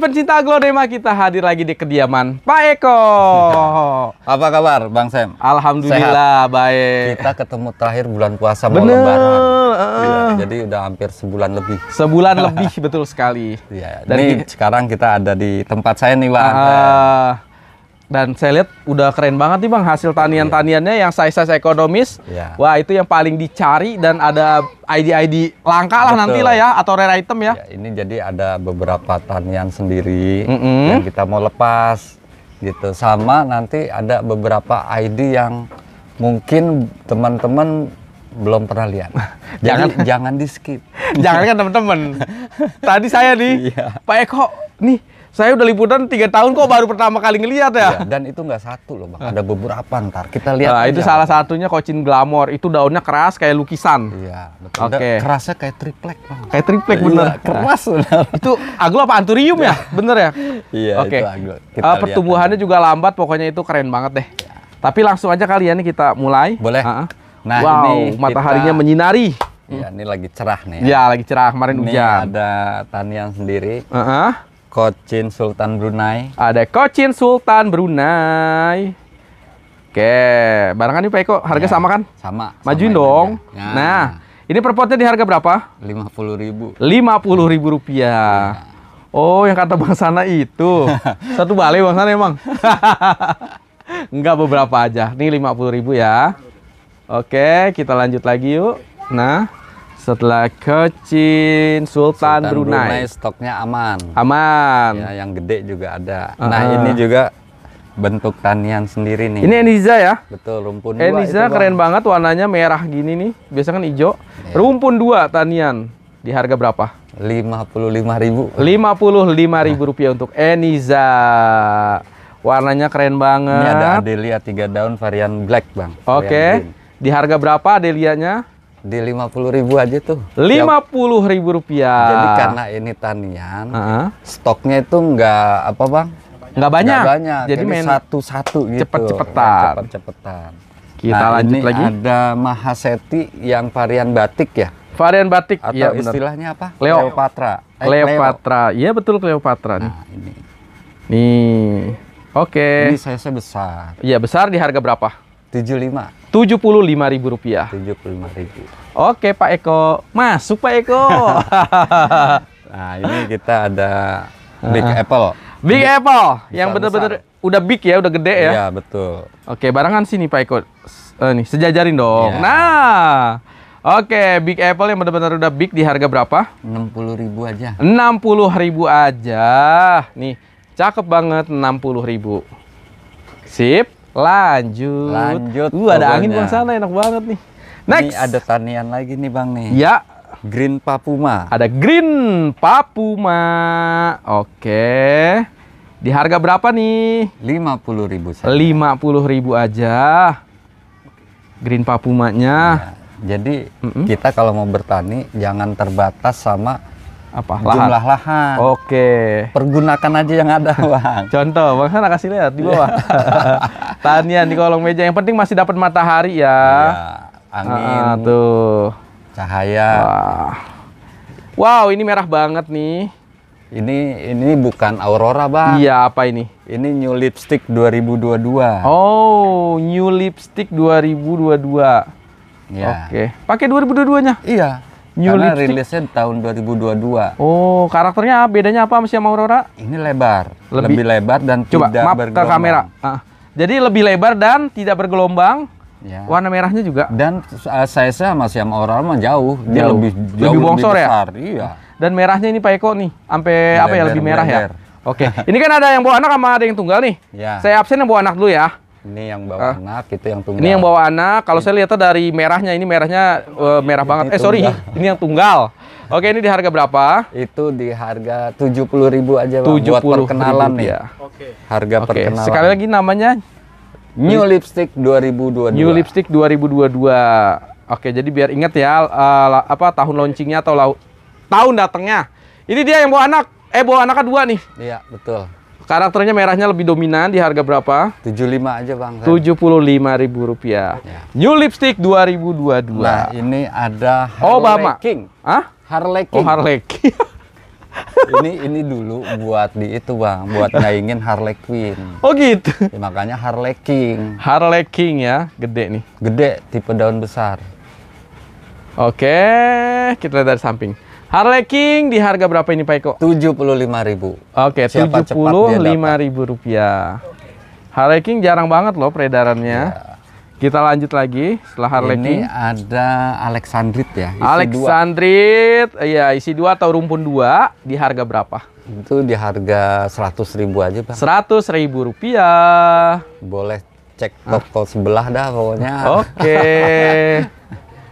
pencinta aglonema kita hadir lagi di kediaman Pak Eko. Apa kabar Bang Sam? Alhamdulillah Sehat. baik. Kita ketemu terakhir bulan puasa Bener. mau lebaran. Uh. jadi udah hampir sebulan lebih. Sebulan lebih betul sekali. Iya. ini Nih sekarang kita ada di tempat saya nih Bang. Uh. Dan saya lihat udah keren banget nih Bang hasil tanian-taniannya yang size-size ekonomis. Yeah. Wah, itu yang paling dicari dan ada ID-ID langka lah nanti nantilah ya atau rare item ya. ya. Ini jadi ada beberapa tanian sendiri mm -hmm. yang kita mau lepas gitu. Sama nanti ada beberapa ID yang mungkin teman-teman belum pernah lihat. Jadi jangan jangan di skip. Jangan kan teman-teman. Tadi saya nih, iya. Pak Eko, nih saya udah liputan tiga tahun kok baru pertama kali ngelihat ya. ya dan itu nggak satu loh bang, ada beberapa ntar kita lihat. Nah, itu salah satunya kocin glamor, itu daunnya keras kayak lukisan. Iya, betul. Oke. Okay. Kerasnya kayak triplek bang. Kayak triplek iya, bener. keras bener. itu aglo apa anturium ya, iya. bener ya? Iya. Oke. Okay. Uh, eh, pertumbuhannya juga lambat, pokoknya itu keren banget deh. Ya. Tapi langsung aja kalian ya nih kita mulai. Boleh. Uh -huh. Nah wow, ini mataharinya kita... menyinari. Iya, ini lagi cerah nih. Ya. Iya, ya, lagi cerah. Kemarin ini hujan. ada tanian sendiri. Uh -huh Kocin Sultan Brunei. Ada Kocin Sultan Brunei. Oke, barangan nih Pak Eko, harga ya, sama kan? Sama. Majuin sama dong. Ya. Nah, ini perpotnya di harga berapa? Lima puluh ribu. Lima puluh ribu rupiah. Ya. Oh, yang kata Bang Sana itu. Satu balai Bang Sana emang. Enggak beberapa aja. Ini puluh ribu ya. Oke, kita lanjut lagi yuk. Nah, setelah Kecin, Sultan, Sultan Brunei. Brunei stoknya aman. Aman. Ya, yang gede juga ada. Uh. Nah, ini juga bentuk tanian sendiri nih. Ini Eniza ya? Betul, rumpun dua. Eniza keren bang. banget warnanya merah gini nih. Biasa kan hijau. Yeah. Rumpun dua tanian. Di harga berapa? lima lima lima puluh puluh ribu lima ribu nah. rupiah untuk Eniza. Warnanya keren banget. Ini ada Adelia tiga daun varian black, Bang. Oke. Okay. Di harga berapa Adelianya? di lima puluh ribu aja tuh lima puluh ribu rupiah jadi karena ini tanian uh -huh. stoknya itu nggak apa bang nggak banyak. banyak. Jadi main satu-satu gitu. Cepet-cepetan. Cepet-cepetan. Kita nah, lanjut ini lagi. Ada Mahaseti yang varian batik ya. Varian batik atau ya, istilahnya apa? Leo. Cleopatra. Eh, Cleopatra. Iya betul Cleopatra Nah, ini. Nih. Oke. Okay. Ini saya besar. Iya, besar di harga berapa? 75. 75 ribu rupiah. 75 ribu. Oke Pak Eko, masuk Pak Eko. nah ini kita ada Big Apple. Big, Apple yang benar-benar udah big ya, udah gede ya. Iya betul. Oke barangan sini Pak Eko, uh, nih sejajarin dong. Ya. Nah. Oke, Big Apple yang benar-benar udah big di harga berapa? 60 ribu aja. 60 ribu aja. Nih, cakep banget 60 ribu. Sip. Lanjut. Lanjut. Uh, ada angin bang sana enak banget nih. Next. Ini ada tanian lagi nih bang nih. Ya. Green Papuma. Ada Green Papuma. Oke. Di harga berapa nih? Lima puluh ribu Lima puluh ribu aja. Green Papumanya. Ya, jadi mm -mm. kita kalau mau bertani jangan terbatas sama apa lahan. jumlah lahan oke pergunakan aja yang ada bang contoh bang sana kasih lihat di bawah tanian di kolong meja yang penting masih dapat matahari ya, ya angin ah, tuh cahaya Wah. wow ini merah banget nih ini ini bukan aurora bang. Iya apa ini? Ini new lipstick 2022. Oh new lipstick 2022. Ya. Oke. Pakai 2022 nya? Iya. New Karena lipstick. rilisnya tahun 2022. Oh, karakternya bedanya apa masih sama Aurora? Ini lebar, lebih, lebih lebar dan Coba, tidak maaf bergelombang. ke kamera. Uh, Jadi lebih lebar dan tidak bergelombang. Ya. Warna merahnya juga. Dan uh, size-nya masih sama Aurora mah jauh. Dia lebih jauh lebih bongsor lebih ya? besar. ya. Iya. Dan merahnya ini Pak Eko nih, sampai apa ya lebih merah ya. Oke. Okay. ini kan ada yang bawa anak sama ada yang tunggal nih. Ya. Saya absen yang bawa anak dulu ya. Ini yang bawa ah. anak, itu yang tunggal. Ini yang bawa anak. Kalau saya lihat dari merahnya, ini merahnya uh, merah ini banget. Ini eh sorry, tunggal. ini yang tunggal. Oke, ini di harga berapa? Itu di harga tujuh puluh ribu aja bang. Buat perkenalan Ya. Iya. Oke. Harga Oke. perkenalan. Sekali lagi namanya New Lipstick 2022. New Lipstick 2022. Oke, jadi biar ingat ya uh, apa tahun launchingnya atau tahun datangnya. Ini dia yang bawa anak. Eh bawa anak dua nih. Iya, betul. Karakternya merahnya lebih dominan di harga berapa? 75 aja bang. lima ribu rupiah. Ya. New lipstick 2022. Nah ini ada oh, Harley Obama. King. Hah? Harley King. Oh Harley King. ini ini dulu buat di itu bang, buat naingin Harley Quinn. Oh gitu. Ya, makanya Harley King. Harley King ya, gede nih. Gede, tipe daun besar. Oke, kita lihat dari samping. Harley King di harga berapa ini Pak Eko? ribu. Oke, tujuh puluh lima ribu rupiah. Harley King jarang banget loh peredarannya. Ya. Kita lanjut lagi setelah Harley ini King. Ini ada Alexandrit ya. Isi Alexandrit, dua. ya isi dua atau rumpun dua di harga berapa? Itu di harga seratus ribu aja pak. Seratus ribu rupiah. Boleh cek toko ah. sebelah dah pokoknya. Oke. Okay.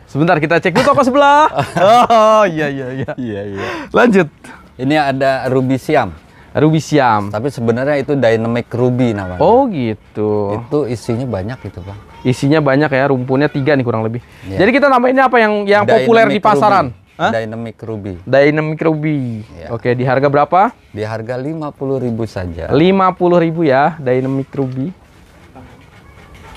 Sebentar kita cek dulu toko sebelah. Oh iya iya iya. Iya iya. Lanjut. Ini ada Ruby Siam. Ruby Siam. Tapi sebenarnya itu Dynamic Ruby namanya. Oh gitu. Itu isinya banyak gitu bang. Isinya banyak ya, rumpunnya tiga nih kurang lebih. Ya. Jadi kita namanya apa yang yang Dynamic populer di pasaran? Ruby. Huh? Dynamic Ruby. Dynamic Ruby. Ya. Oke, di harga berapa? Di harga 50.000 saja. 50.000 ya, Dynamic Ruby. Oke.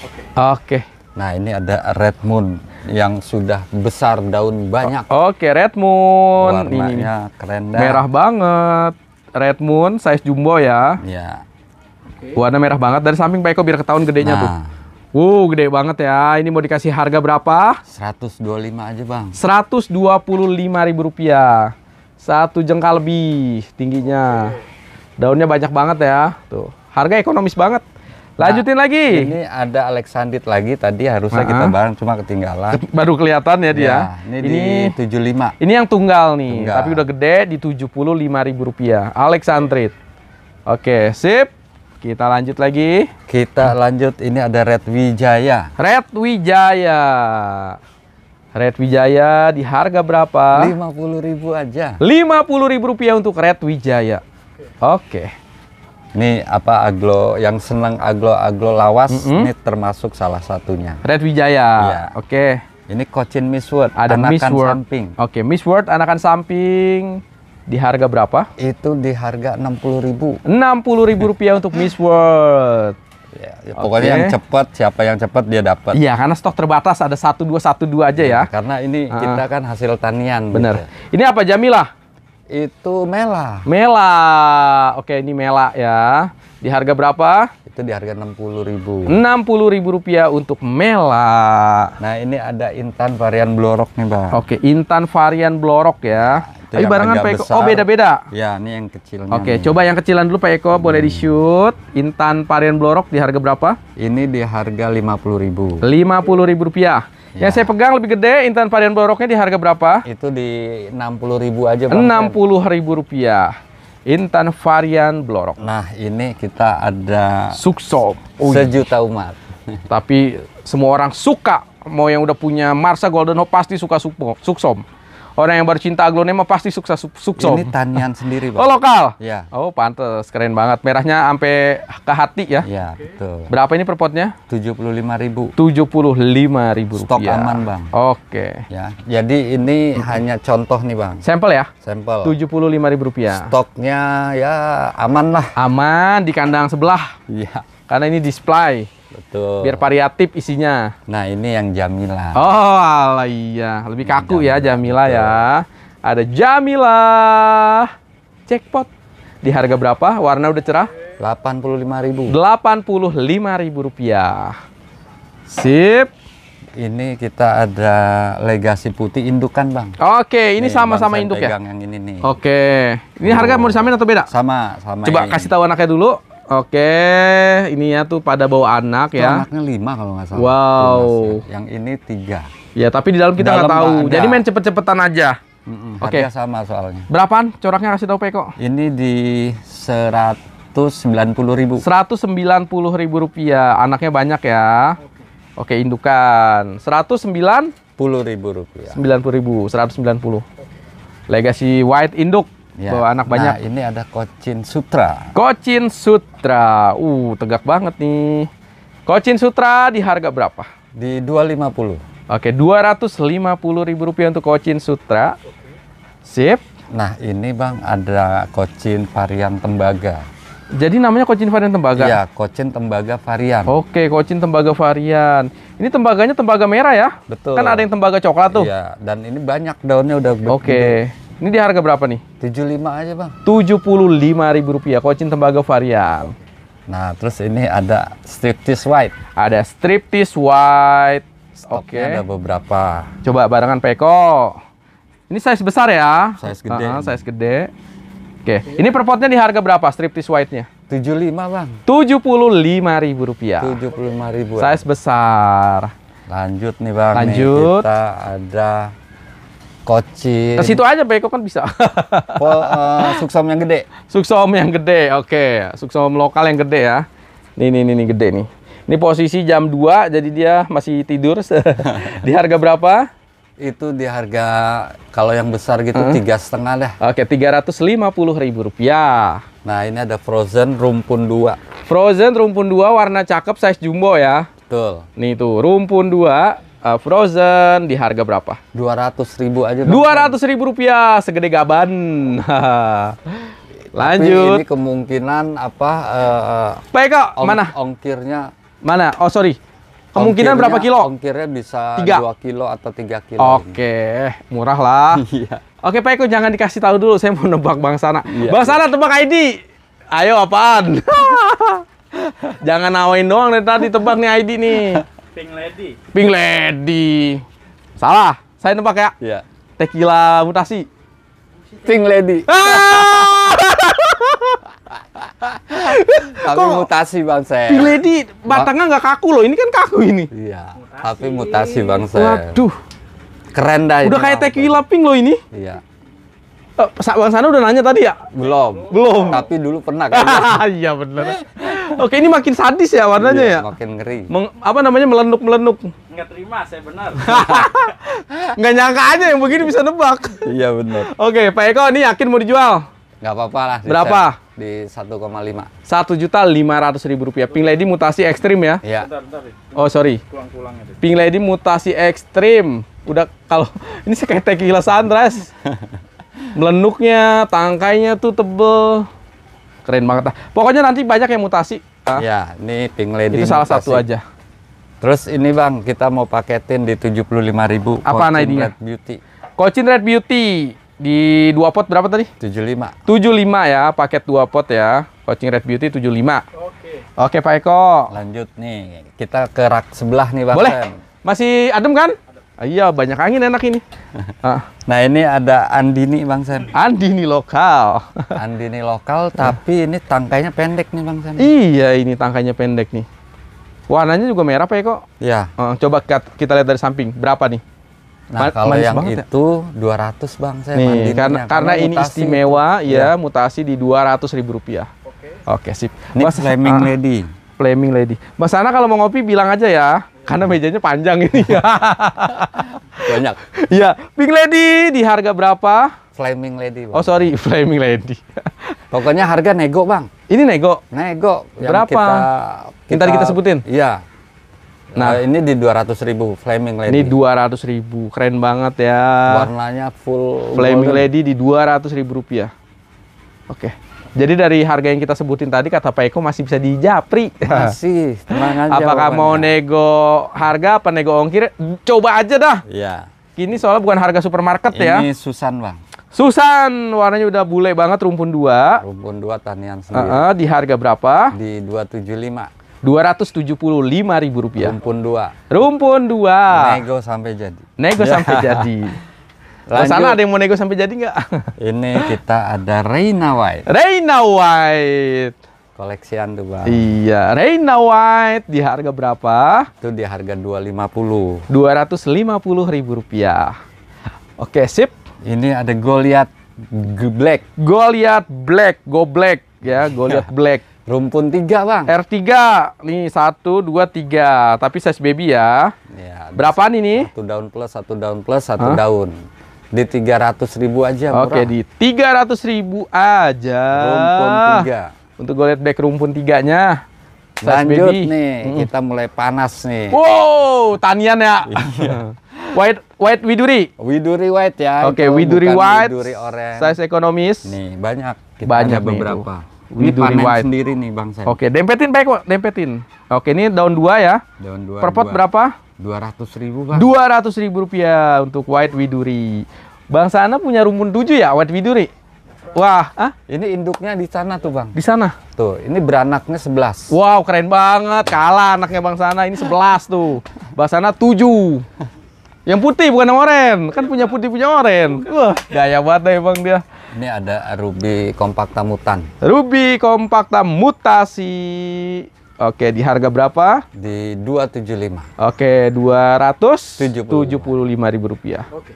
Okay. Okay. Nah, ini ada Red Moon yang sudah besar daun banyak. Oke, red moon. Warnanya ini. keren dah. Merah banget. Red moon size jumbo ya. Iya. Okay. Warna merah banget dari samping Pak Eko biar ketahuan gedenya nah. tuh. Wow, gede banget ya. Ini mau dikasih harga berapa? 125 aja, Bang. 125 ribu rupiah. Satu jengkal lebih tingginya. Daunnya banyak banget ya. Tuh. Harga ekonomis banget. Nah, lanjutin lagi. Ini ada Alexandit lagi tadi harusnya uh -huh. kita bareng cuma ketinggalan. Baru kelihatan ya dia. Ya, ini, ini di 75. Ini yang tunggal nih, tunggal. tapi udah gede di ribu rupiah. Alexandrit. Oke, sip. Kita lanjut lagi. Kita lanjut ini ada Red Wijaya. Red Wijaya. Red Wijaya di harga berapa? ribu aja. ribu rupiah untuk Red Wijaya. Oke. Okay. Ini apa aglo yang senang aglo-aglo lawas mm -hmm. ini termasuk salah satunya. Red Wijaya. Iya. Oke. Okay. Ini Cochin Miss World, ada anakan Miss World. samping. Oke, okay, Miss World anakan samping di harga berapa? Itu di harga enam puluh ribu. rupiah untuk Miss World. Ya, ya pokoknya okay. yang cepat, siapa yang cepat dia dapat. Iya, karena stok terbatas ada satu dua satu dua aja ya. ya. Karena ini uh. kita kan hasil tanian. Bener. Gitu. Ya. Ini apa Jamilah? Itu Mela. Mela. Oke, ini Mela ya. Di harga berapa? Itu di harga 60000 60000 rupiah untuk Mela. Nah, ini ada Intan varian blorok nih, Bang. Oke, Intan varian blorok ya. Nah, Tapi barengan Pak Eko. Oh, beda-beda. Ya, ini yang kecilnya. Oke, nih. coba yang kecilan dulu Pak Eko, hmm. boleh di-shoot. Intan varian blorok di harga berapa? Ini di harga 50000 50000 rupiah. Ya. Yang saya pegang lebih gede Intan varian Boroknya di harga berapa? Itu di 60.000 aja, puluh ribu rupiah. Intan varian Blorok. Nah, ini kita ada Sukso. Ui. Oh, iya. Sejuta umat. Tapi semua orang suka. Mau yang udah punya Marsa Golden Hope pasti suka Suksom orang yang bercinta aglonema pasti sukses sukses. Ini tanian sendiri, Bang. Oh, lokal. Ya. Oh, pantas keren banget. Merahnya sampai ke hati ya. Iya, betul. Berapa ini per potnya? 75.000. 75.000 Stok ya. aman, Bang. Oke. Ya. Jadi ini hmm. hanya contoh nih, Bang. Sampel ya? Sampel. 75.000 rupiah. Stoknya ya aman lah. Aman di kandang sebelah. Iya. Karena ini display. Betul. Biar variatif isinya. Nah, ini yang Jamila. Oh, ala iya. Lebih kaku ya, Jamila. ya Jamila Betul. ya. Ada Jamila. Jackpot. Di harga berapa? Warna udah cerah? 85.000. 85.000 rupiah. Sip. Ini kita ada legasi putih indukan, Bang. Oke, ini sama-sama induk ya. Yang ini nih. Oke. Ini harga mau disamain atau beda? Sama, sama. Coba kasih tahu anaknya dulu. Oke, ininya tuh pada bawa anak Itu ya. Anaknya lima kalau nggak salah. Wow. Ya. Yang ini tiga. Ya, tapi di dalam kita nggak tahu. Ada. Jadi main cepet-cepetan aja. Mm -hmm. Oke. Okay. sama soalnya. Berapaan coraknya kasih tahu Peko? Ini di seratus sembilan puluh ribu. Seratus sembilan puluh ribu rupiah. Anaknya banyak ya. Oke, okay, indukan. sembilan puluh ribu rupiah. Sembilan puluh ribu, Seratus sembilan puluh. Legacy White Induk ya. bawa anak nah, banyak. ini ada kocin Sutra. Kocin Sutra. Uh, tegak banget nih. Kocin Sutra di harga berapa? Di dua lima 250. Oke, dua ratus lima puluh rp rupiah untuk kocin Sutra. Sip. Nah, ini Bang ada kocin varian tembaga. Jadi namanya kocin varian tembaga? Iya, kocin tembaga varian. Oke, kocin tembaga varian. Ini tembaganya tembaga merah ya? Betul. Kan ada yang tembaga coklat tuh? Iya, dan ini banyak daunnya udah Oke. Ini di harga berapa nih? 75 aja bang. 75 ribu rupiah, kocin tembaga varian. Nah, terus ini ada striptease white. Ada striptease white. Oke. Okay. Ada beberapa. Coba barengan Peko. Ini size besar ya? Size gede. Uh -huh, size gede. Oke, okay. ini perpotnya di harga berapa striptease white-nya? 75, Bang. 75 ribu rupiah. 75 ribu. Size besar. Lanjut nih, Bang. Lanjut. Nih, kita ada Kocin. Ke situ aja Pak Eko kan bisa. Pol, uh, eh, suksom yang gede. Suksom yang gede, oke. Okay. Suksom lokal yang gede ya. Nih, nih, nih, nih gede nih. Ini posisi jam 2, jadi dia masih tidur. di harga berapa? Itu di harga kalau yang besar gitu hmm? tiga setengah dah. Oke, tiga ratus lima puluh ribu rupiah. Nah, ini ada frozen rumpun dua. Frozen rumpun dua warna cakep size jumbo ya. Betul. Nih tuh, rumpun dua uh, frozen di harga berapa? Dua ratus ribu aja. Dua ratus ribu rupiah segede gaban. Lanjut. Tapi ini kemungkinan apa? Uh, Pak ong mana? Ongkirnya mana? Oh sorry. Kemungkinan ongkirnya, berapa kilo? Ongkirnya bisa tiga. 2 kilo atau tiga kilo. Oke, okay. murah lah. Iya. Oke Pak Eko jangan dikasih tahu dulu, saya mau nebak Bang Sana. Iya, bang Sana tebak ID. Ayo apaan? jangan nawain doang dari tadi tebak nih ID nih. Pink Lady. Pink Lady. Salah. Saya nebak ya. Iya. Tequila mutasi. Pink Lady. tapi ah! Kok mutasi bang saya. Pink Lady batangnya nggak kaku loh. Ini kan kaku ini. Iya. Mutasi. Tapi mutasi bang saya. Waduh. Keren dah. Udah kayak tequila pink loh ini. Iya. Pak eh, Bang Sana udah nanya tadi ya? Belum. Belum. Tapi dulu pernah kan. Iya benar. Oke, ini makin sadis ya warnanya iya, ya. Makin ngeri. Meng, apa namanya melenduk melenduk. Nggak terima, saya benar. Nggak nyangka aja yang begini bisa nebak. iya, benar. Oke, Pak Eko ini yakin mau dijual? Nggak apa-apa lah. Berapa? Di 1,5. Satu juta lima ratus ribu rupiah. Pink Lady mutasi ekstrim ya? Iya. Oh, sorry. Pink Lady mutasi ekstrim. Udah kalau ini saya kayak tequila sunrise. Melenuknya, tangkainya tuh tebel. Keren banget lah. Pokoknya nanti banyak yang mutasi. Ah. Ya, ini pink lady. Itu salah mutasi. satu aja. Terus ini Bang, kita mau paketin di tujuh puluh lima ribu. Apa nah id ini? Red Beauty. Cochin Red Beauty di dua pot berapa tadi? Tujuh lima. Tujuh lima ya, paket dua pot ya. Coaching Red Beauty 75. Oke. Oke, Pak Eko. Lanjut nih. Kita ke rak sebelah nih, Bang. Boleh. Masih adem kan? Ah, iya, banyak angin enak ini. Ah. Nah, ini ada andini, Bang Sen. Andini lokal. andini lokal, tapi ini tangkainya pendek nih, Bang Sen. Iya, ini tangkainya pendek nih. Warnanya juga merah, Pak Eko. Iya. Ah, coba kita lihat dari samping. Berapa nih? Nah, Man kalau yang ya? itu ya? 200, Bang Sen. Nih, karena, kan karena ini istimewa, itu. ya, iya. mutasi di ratus ribu rupiah. Oke. Okay. Oke, sip. Ini Mas, Flaming uh, Lady. Flaming Lady. Mas Ana kalau mau ngopi bilang aja ya. Karena mejanya panjang ini. Banyak. Iya, Pink Lady di harga berapa? Flaming Lady. Bang. Oh sorry, Flaming Lady. Pokoknya harga nego bang. Ini nego. Nego. Yang berapa? Kita, kita, tadi kita sebutin. Iya. Nah, nah ini di ratus ribu Flaming Lady. Ini ratus ribu, keren banget ya. Warnanya full. Flaming golden. Lady di ratus ribu rupiah. Oke. Okay. Jadi dari harga yang kita sebutin tadi kata Pak Eko masih bisa dijapri. Masih, tenang aja. Apakah mau nego harga apa nego ongkir? Coba aja dah. Iya. Ini soalnya bukan harga supermarket Ini ya. Ini Susan, Bang. Susan, warnanya udah bule banget rumpun 2. Rumpun 2 tanian sendiri. Uh -uh, di harga berapa? Di 275. ribu rupiah. Rumpun 2. Rumpun 2. Nego sampai jadi. Nego iya. sampai jadi. Lanjut. sana ada yang mau nego sampai jadi nggak? Ini kita ada Reina White. Reina White. Koleksian tuh bang. Iya, Reina White di harga berapa? Itu di harga dua Dua ratus lima puluh. lima puluh ribu rupiah. Oke, sip. Ini ada Goliath Black. Goliath Black, Go Black ya, Goliath Black. Rumpun tiga bang. r tiga. nih satu dua tiga. Tapi size baby ya. ya Berapaan ini? Satu daun plus, satu daun plus, satu huh? daun. Di tiga ratus ribu aja murah. Oke, di tiga ratus ribu aja. Rumpun tiga. Untuk gue lihat back rumpun tiganya. Lanjut baby. nih, hmm. kita mulai panas nih. Wow, tanian ya. Iya. white white widuri. Widuri white ya. Oke, okay, widuri white. Widuri orange. Size ekonomis. Nih, banyak. Kita banyak beberapa. Itu. Widuri ini white sendiri nih Bang Oke, dempetin baik, dempetin. Oke, ini daun dua ya. Daun dua. Per berapa? 200 ribu bang 200 ribu rupiah untuk white widuri Bang sana punya rumpun 7 ya white widuri Wah, ah? ini induknya di sana tuh bang. Di sana. Tuh, ini beranaknya sebelas. Wow, keren banget. Kalah anaknya bang sana. Ini sebelas tuh. Bang sana 7 Yang putih bukan yang oren. Kan punya putih punya oren. Wah, gaya banget deh bang dia. Ini ada Ruby kompakta mutan. Ruby kompakta mutasi Oke, di harga berapa? Di 275. Oke, 275 ribu rupiah. Oke.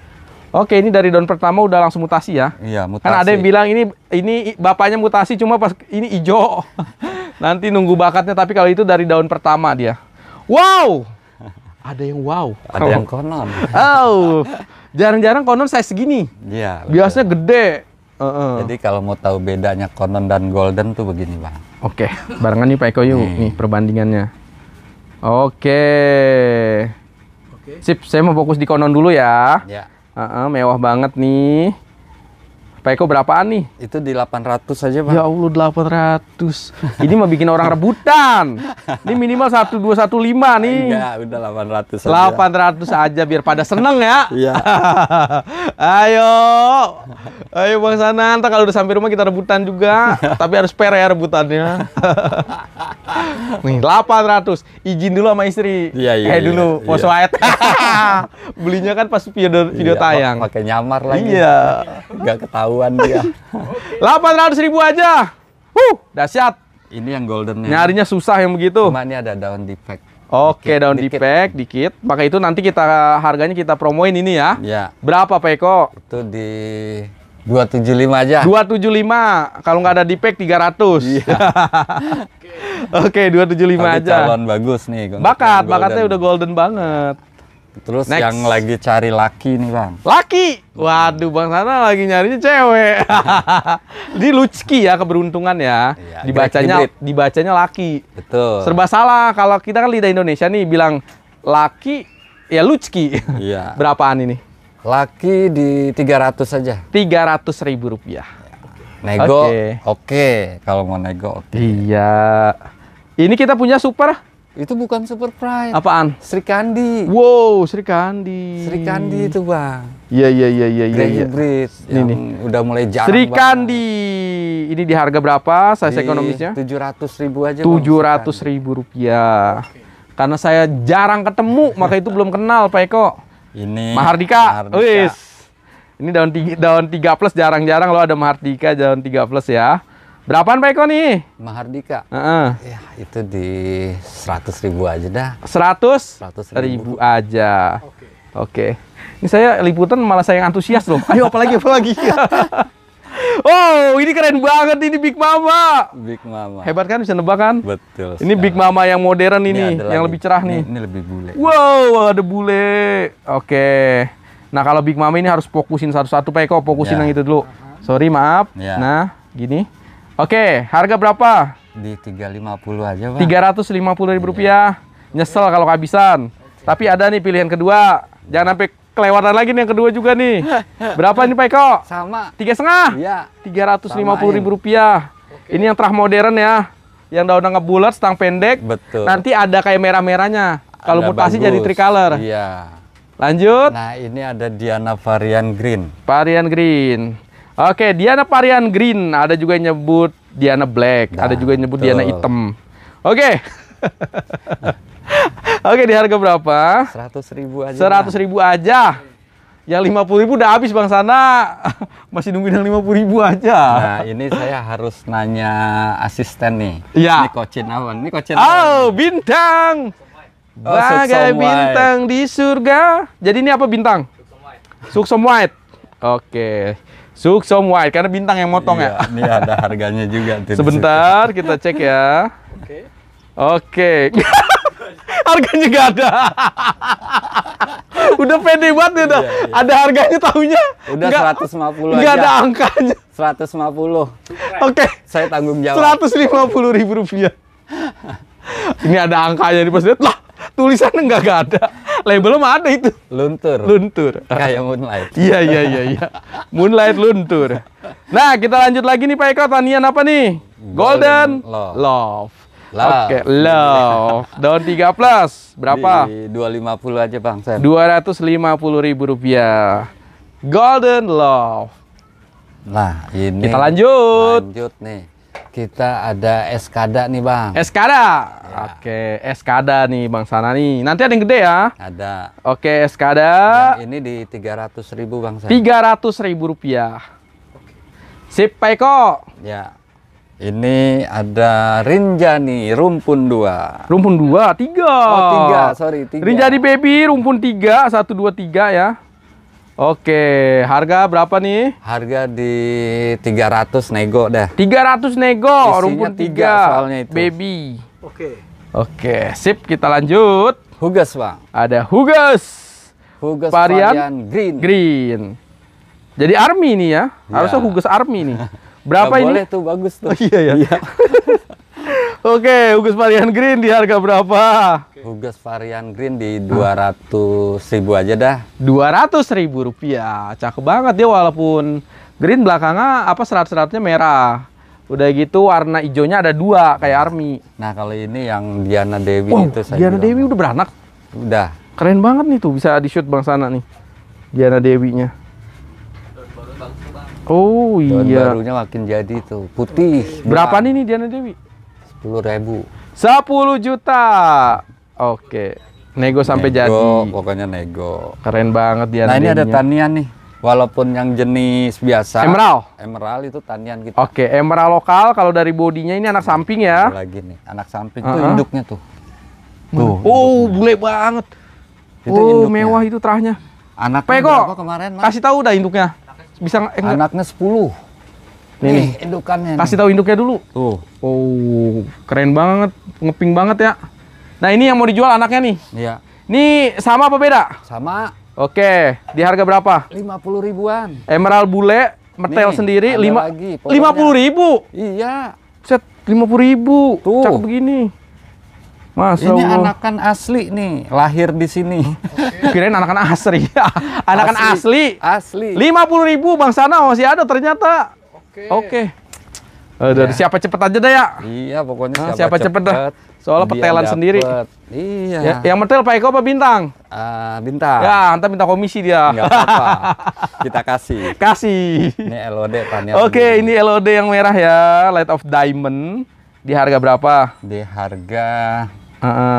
Oke, ini dari daun pertama udah langsung mutasi ya? Iya, kan mutasi. Kan ada yang bilang ini ini bapaknya mutasi cuma pas ini hijau. Nanti nunggu bakatnya, tapi kalau itu dari daun pertama dia. Wow! Ada yang wow. Ada kalau... yang konon. Oh. Jarang-jarang konon saya segini. Iya. Biasanya gede Uh, uh. Jadi kalau mau tahu bedanya konon dan golden tuh begini bang. Oke, okay. barengan nih Pak Eko yuk nih, nih perbandingannya. Oke. Okay. Okay. Sip, saya mau fokus di konon dulu ya. Ya. Uh -uh, mewah banget nih. Pak Eko berapaan nih? Itu di 800 aja, Pak. Ya Allah, 800. Ini mau bikin orang rebutan. Ini minimal 1215 nih. Enggak, udah 800 aja. 800 aja biar pada seneng ya. Iya. Ayo. Ayo Bang Sana, entar kalau udah sampai rumah kita rebutan juga. Tapi harus per ya rebutannya. nih, 800. Izin dulu sama istri. Iya, iya. Eh dulu, iya, mau iya. Belinya kan pas video, video iya, tayang. Pakai nyamar lagi. Iya. Enggak ketahuan ketahuan dia. Delapan ratus ribu aja. Huh, dahsyat. Ini yang golden. Ya. Nyarinya susah yang begitu. Cuma ini ada daun defect. Oke, okay, daun defect dikit. Maka itu nanti kita harganya kita promoin ini ya. Ya. Berapa Pak Eko? Itu di 275 aja. 275. Kalau nggak ada defect 300. Iya. Oke, 275 Tapi aja. Calon bagus nih. Bakat, bakatnya udah golden banget. Terus Next. yang lagi cari laki nih bang. Laki, waduh bang sana lagi nyarinya cewek. Di lucky ya keberuntungan ya. Iya, dibacanya Great. dibacanya laki. Betul. Serba salah kalau kita kan lidah Indonesia nih bilang laki ya lucky. Iya. Berapaan ini? Laki di 300 saja. Tiga ratus ribu rupiah. Nego, oke. Okay. Okay. Kalau mau nego, oke. Okay. Iya. Ini kita punya super itu bukan Super Pride. Apaan? Sri Kandi. Wow, Sri Kandi. Sri Kandi itu, Bang. Iya, iya, iya, iya, iya. Ya. hybrid ini yang nih. udah mulai jarang Sri Kandi. Banget. Ini di harga berapa? Saya ekonomisnya? 700.000 ribu aja, bang, ribu rupiah. Karena saya jarang ketemu, maka itu belum kenal, Pak Eko. Ini. Mahardika. Mahardika. Wis. Ini daun tiga, daun 3 plus jarang-jarang lo ada Mahardika daun 3 plus ya. Berapaan Pak Eko nih? Mahardika. Uh -uh. Ya, itu di 100 ribu aja dah. 100? 100 ribu, ribu aja. Oke. Okay. Okay. Ini saya liputan malah saya yang antusias loh. Ayo apalagi apalagi. oh, ini keren banget ini Big Mama. Big Mama. Hebat kan bisa nebak kan? Betul. Ini sekali. Big Mama yang modern ini, ini yang lebih cerah ini, nih. Ini lebih bule. Wow, ada bule. Oke. Okay. Nah, kalau Big Mama ini harus fokusin satu-satu Pak Eko, fokusin ya. yang itu dulu. Sorry, maaf. Ya. Nah, gini. Oke, harga berapa? Di 350 aja, Pak. 350 ribu iya. rupiah. Nyesel kalau kehabisan. Tapi ada nih pilihan kedua. Jangan sampai kelewatan lagi nih yang kedua juga nih. Berapa nih Pak Eko? Sama. Tiga setengah? Iya. Tiga lima puluh ribu rupiah. Oke. Ini yang terah modern ya. Yang daunnya ngebulat, stang pendek. Betul. Nanti ada kayak merah-merahnya. Kalau mutasi jadi tricolor. Iya. Lanjut. Nah ini ada Diana varian green. Varian green. Oke, Diana varian green, ada juga yang nyebut Diana black, nah, ada juga yang nyebut betul. Diana hitam. Oke. Oke, di harga berapa? Seratus ribu aja. Seratus ribu aja. Yang puluh ribu udah habis Bang Sana. Masih nungguin yang puluh ribu aja. Nah, ini saya harus nanya asisten nih. Iya. Ini kocin apa? Ini kocin Oh, bintang. Oh, Bagai bintang di surga. Jadi ini apa bintang? Suksom White. Suksom White. Oke. Okay. Suksom White karena bintang yang motong ya? iya, ya. Ini ada harganya juga. Sebentar kita cek ya. Oke. Okay. Oke. Okay. harganya gak ada. udah pede banget ya, iya, iya. ada harganya tahunya. Udah gak, 150 nggak aja. ada angkanya. 150. Oke. Okay. Saya tanggung jawab. 150 ribu rupiah. ini ada angkanya di pas lihat lah tulisannya nggak ada Label mah ada itu. Luntur. Luntur. Kayak Moonlight. Iya, iya, iya, iya. Moonlight luntur. Nah, kita lanjut lagi nih Pak Eko. Tanian apa nih? Golden, Golden Love. Love. Love. Oke, okay, love. Daun 3 plus. Berapa? Di 250 aja Bang Sen. 250 ribu rupiah. Golden Love. Nah, ini kita lanjut. Lanjut nih kita ada Eskada nih bang. Eskada. Ya. Oke, Eskada nih bang sana nih. Nanti ada yang gede ya? Ada. Oke, Eskada. Yang ini di tiga ratus ribu bang. Tiga ratus ribu rupiah. Sip, Pak Eko. Ya. Ini ada Rinjani rumpun 2. Rumpun 2, 3. Oh, 3, sorry, 3. Rinjani baby rumpun 3, 1 2 3 ya. Oke, harga berapa nih? Harga di 300 nego dah. 300 nego, Isinya rumpun 3, 3 soalnya itu. Baby. Oke. Oke, sip kita lanjut. Hugas, Bang. Ada Hugas. Hugas varian, green. Green. Jadi army nih ya. ya. Harusnya ya. Hugas army nih. Berapa Gak ini? Boleh tuh bagus tuh. Oh, iya ya. Iya. iya. Oke, Hugus varian green di harga berapa? Hugus varian green di 200 ribu aja dah. 200 ribu rupiah. Cakep banget dia walaupun green belakangnya apa serat-seratnya merah. Udah gitu warna hijaunya ada dua kayak army. Nah, kalau ini yang Diana Dewi oh, itu saya Diana Dewi udah beranak? Udah. Keren banget nih tuh bisa di-shoot Bang Sana nih. Diana Dewinya. Oh iya. Dan barunya makin jadi tuh, putih. Berapa nih nih Diana Dewi? Sepuluh ribu sepuluh juta oke nego sampai nego, jadi pokoknya nego keren banget dia nah ini ada tanian nih walaupun yang jenis biasa emerald emerald itu tanian gitu oke emerald lokal kalau dari bodinya ini anak samping ya lagi nih anak samping uh -huh. tuh induknya tuh tuh oh bule banget itu oh, mewah itu terahnya anak Peko kemarin mas. kasih tahu dah induknya bisa anaknya sepuluh. Nih, nih, eh, indukannya. Kasih nih. tahu induknya dulu. Tuh. Oh, keren banget, ngeping banget ya. Nah, ini yang mau dijual anaknya nih. Iya. Ini sama apa beda? Sama. Oke, di harga berapa? 50 ribuan. Emerald bule, metel nih, sendiri lima lima puluh ribu. Iya. Set lima puluh ribu. Tuh. Cakep begini. Mas, ini Allah. anakan asli nih, lahir di sini. Kirain anakan asli. anakan asli. Asli. Lima puluh ribu, Bang Sana masih ada ternyata. Oke. Oke. Uh, dari ya. siapa cepet aja dah ya. Iya, pokoknya ah, siapa, siapa cepet, cepet dah. Soalnya petelan sendiri. Iya. Ya, yang metel Pak Eko apa bintang? Uh, bintang. Ya, nanti minta komisi dia. Enggak apa-apa. Kita kasih. Kasih. Ini LOD tanya. Oke, okay, ini LOD yang merah ya, Light of Diamond. Di harga berapa? Di harga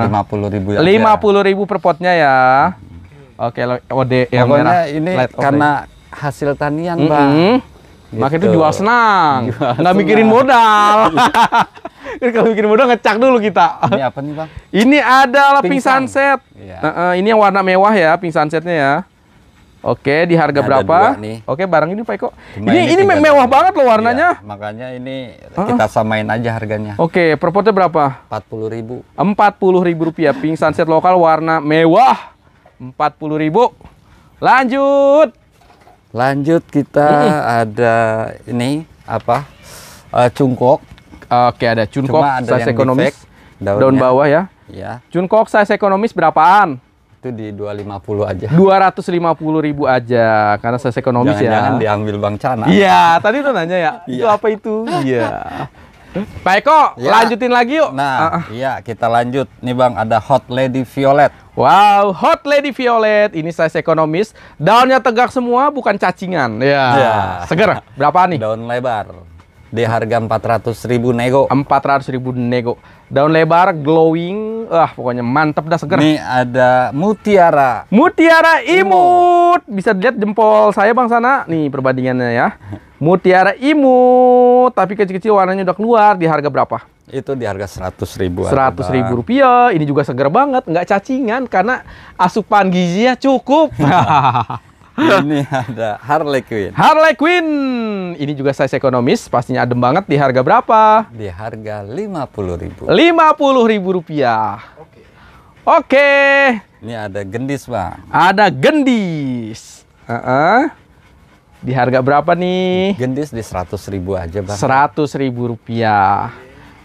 lima puluh ribu. Lima puluh ribu per potnya ya. Hmm. Oke, okay, LOD yang Pokoknya merah. ini Light karena hasil tanian, mm -hmm. Bang Gitu. Makanya itu jual senang. Jual Nggak mikirin modal. Kan kalau mikirin modal ngecak dulu kita. Ini apa nih bang? Ini adalah pink, pink sunset. iya. Nah, ini yang warna mewah ya, pink sunsetnya ya. Oke, di harga ini berapa? Oke, barang ini Pak Eko. ini ini, ini mewah banget loh warnanya. Iya, makanya ini uh-uh. kita samain aja harganya. Oke, propotnya berapa? Empat puluh Ribu. Empat puluh ribu rupiah pink sunset lokal warna mewah. Empat puluh ribu. Lanjut. Lanjut kita hmm. ada ini apa? Uh, eh, cungkok. Oke, ada cungkok ada size ekonomis. Defect, daun bawah ya. Ya. Cungkok size ekonomis berapaan? Itu di 250 aja. 250 ribu aja karena size ekonomis Jangan, ya. Jangan diambil Bang Cana. Ah. Iya, tadi tuh nanya ya. Iya. itu apa itu? Iya. Pak Eko, ya. lanjutin lagi yuk. Nah, uh -uh. iya kita lanjut. Nih Bang, ada Hot Lady Violet. Wow, hot lady violet. Ini size ekonomis. Daunnya tegak semua, bukan cacingan. Ya. Yeah. Yeah. Seger. Berapa nih? Daun lebar. Di harga empat ratus ribu nego. Empat ratus ribu nego. Daun lebar glowing. Ah, pokoknya mantap dah seger. Nih ada mutiara. Mutiara imut. Bisa dilihat jempol saya Bang sana. Nih perbandingannya ya. Mutiara imut, tapi kecil-kecil warnanya udah keluar. Di harga berapa? Itu di harga seratus ribu. seratus ribu rupiah. Ini juga seger banget, nggak cacingan karena asupan gizinya cukup. ini ada Harley Quinn. Harley Quinn. Ini juga size ekonomis, pastinya adem banget. Di harga berapa? Di harga lima puluh ribu lima puluh ribu rupiah Oke. Oke. Ini ada gendis, Bang. Ada gendis. Uh -uh. Di harga berapa nih? Gendis di seratus ribu aja, Bang. seratus ribu rupiah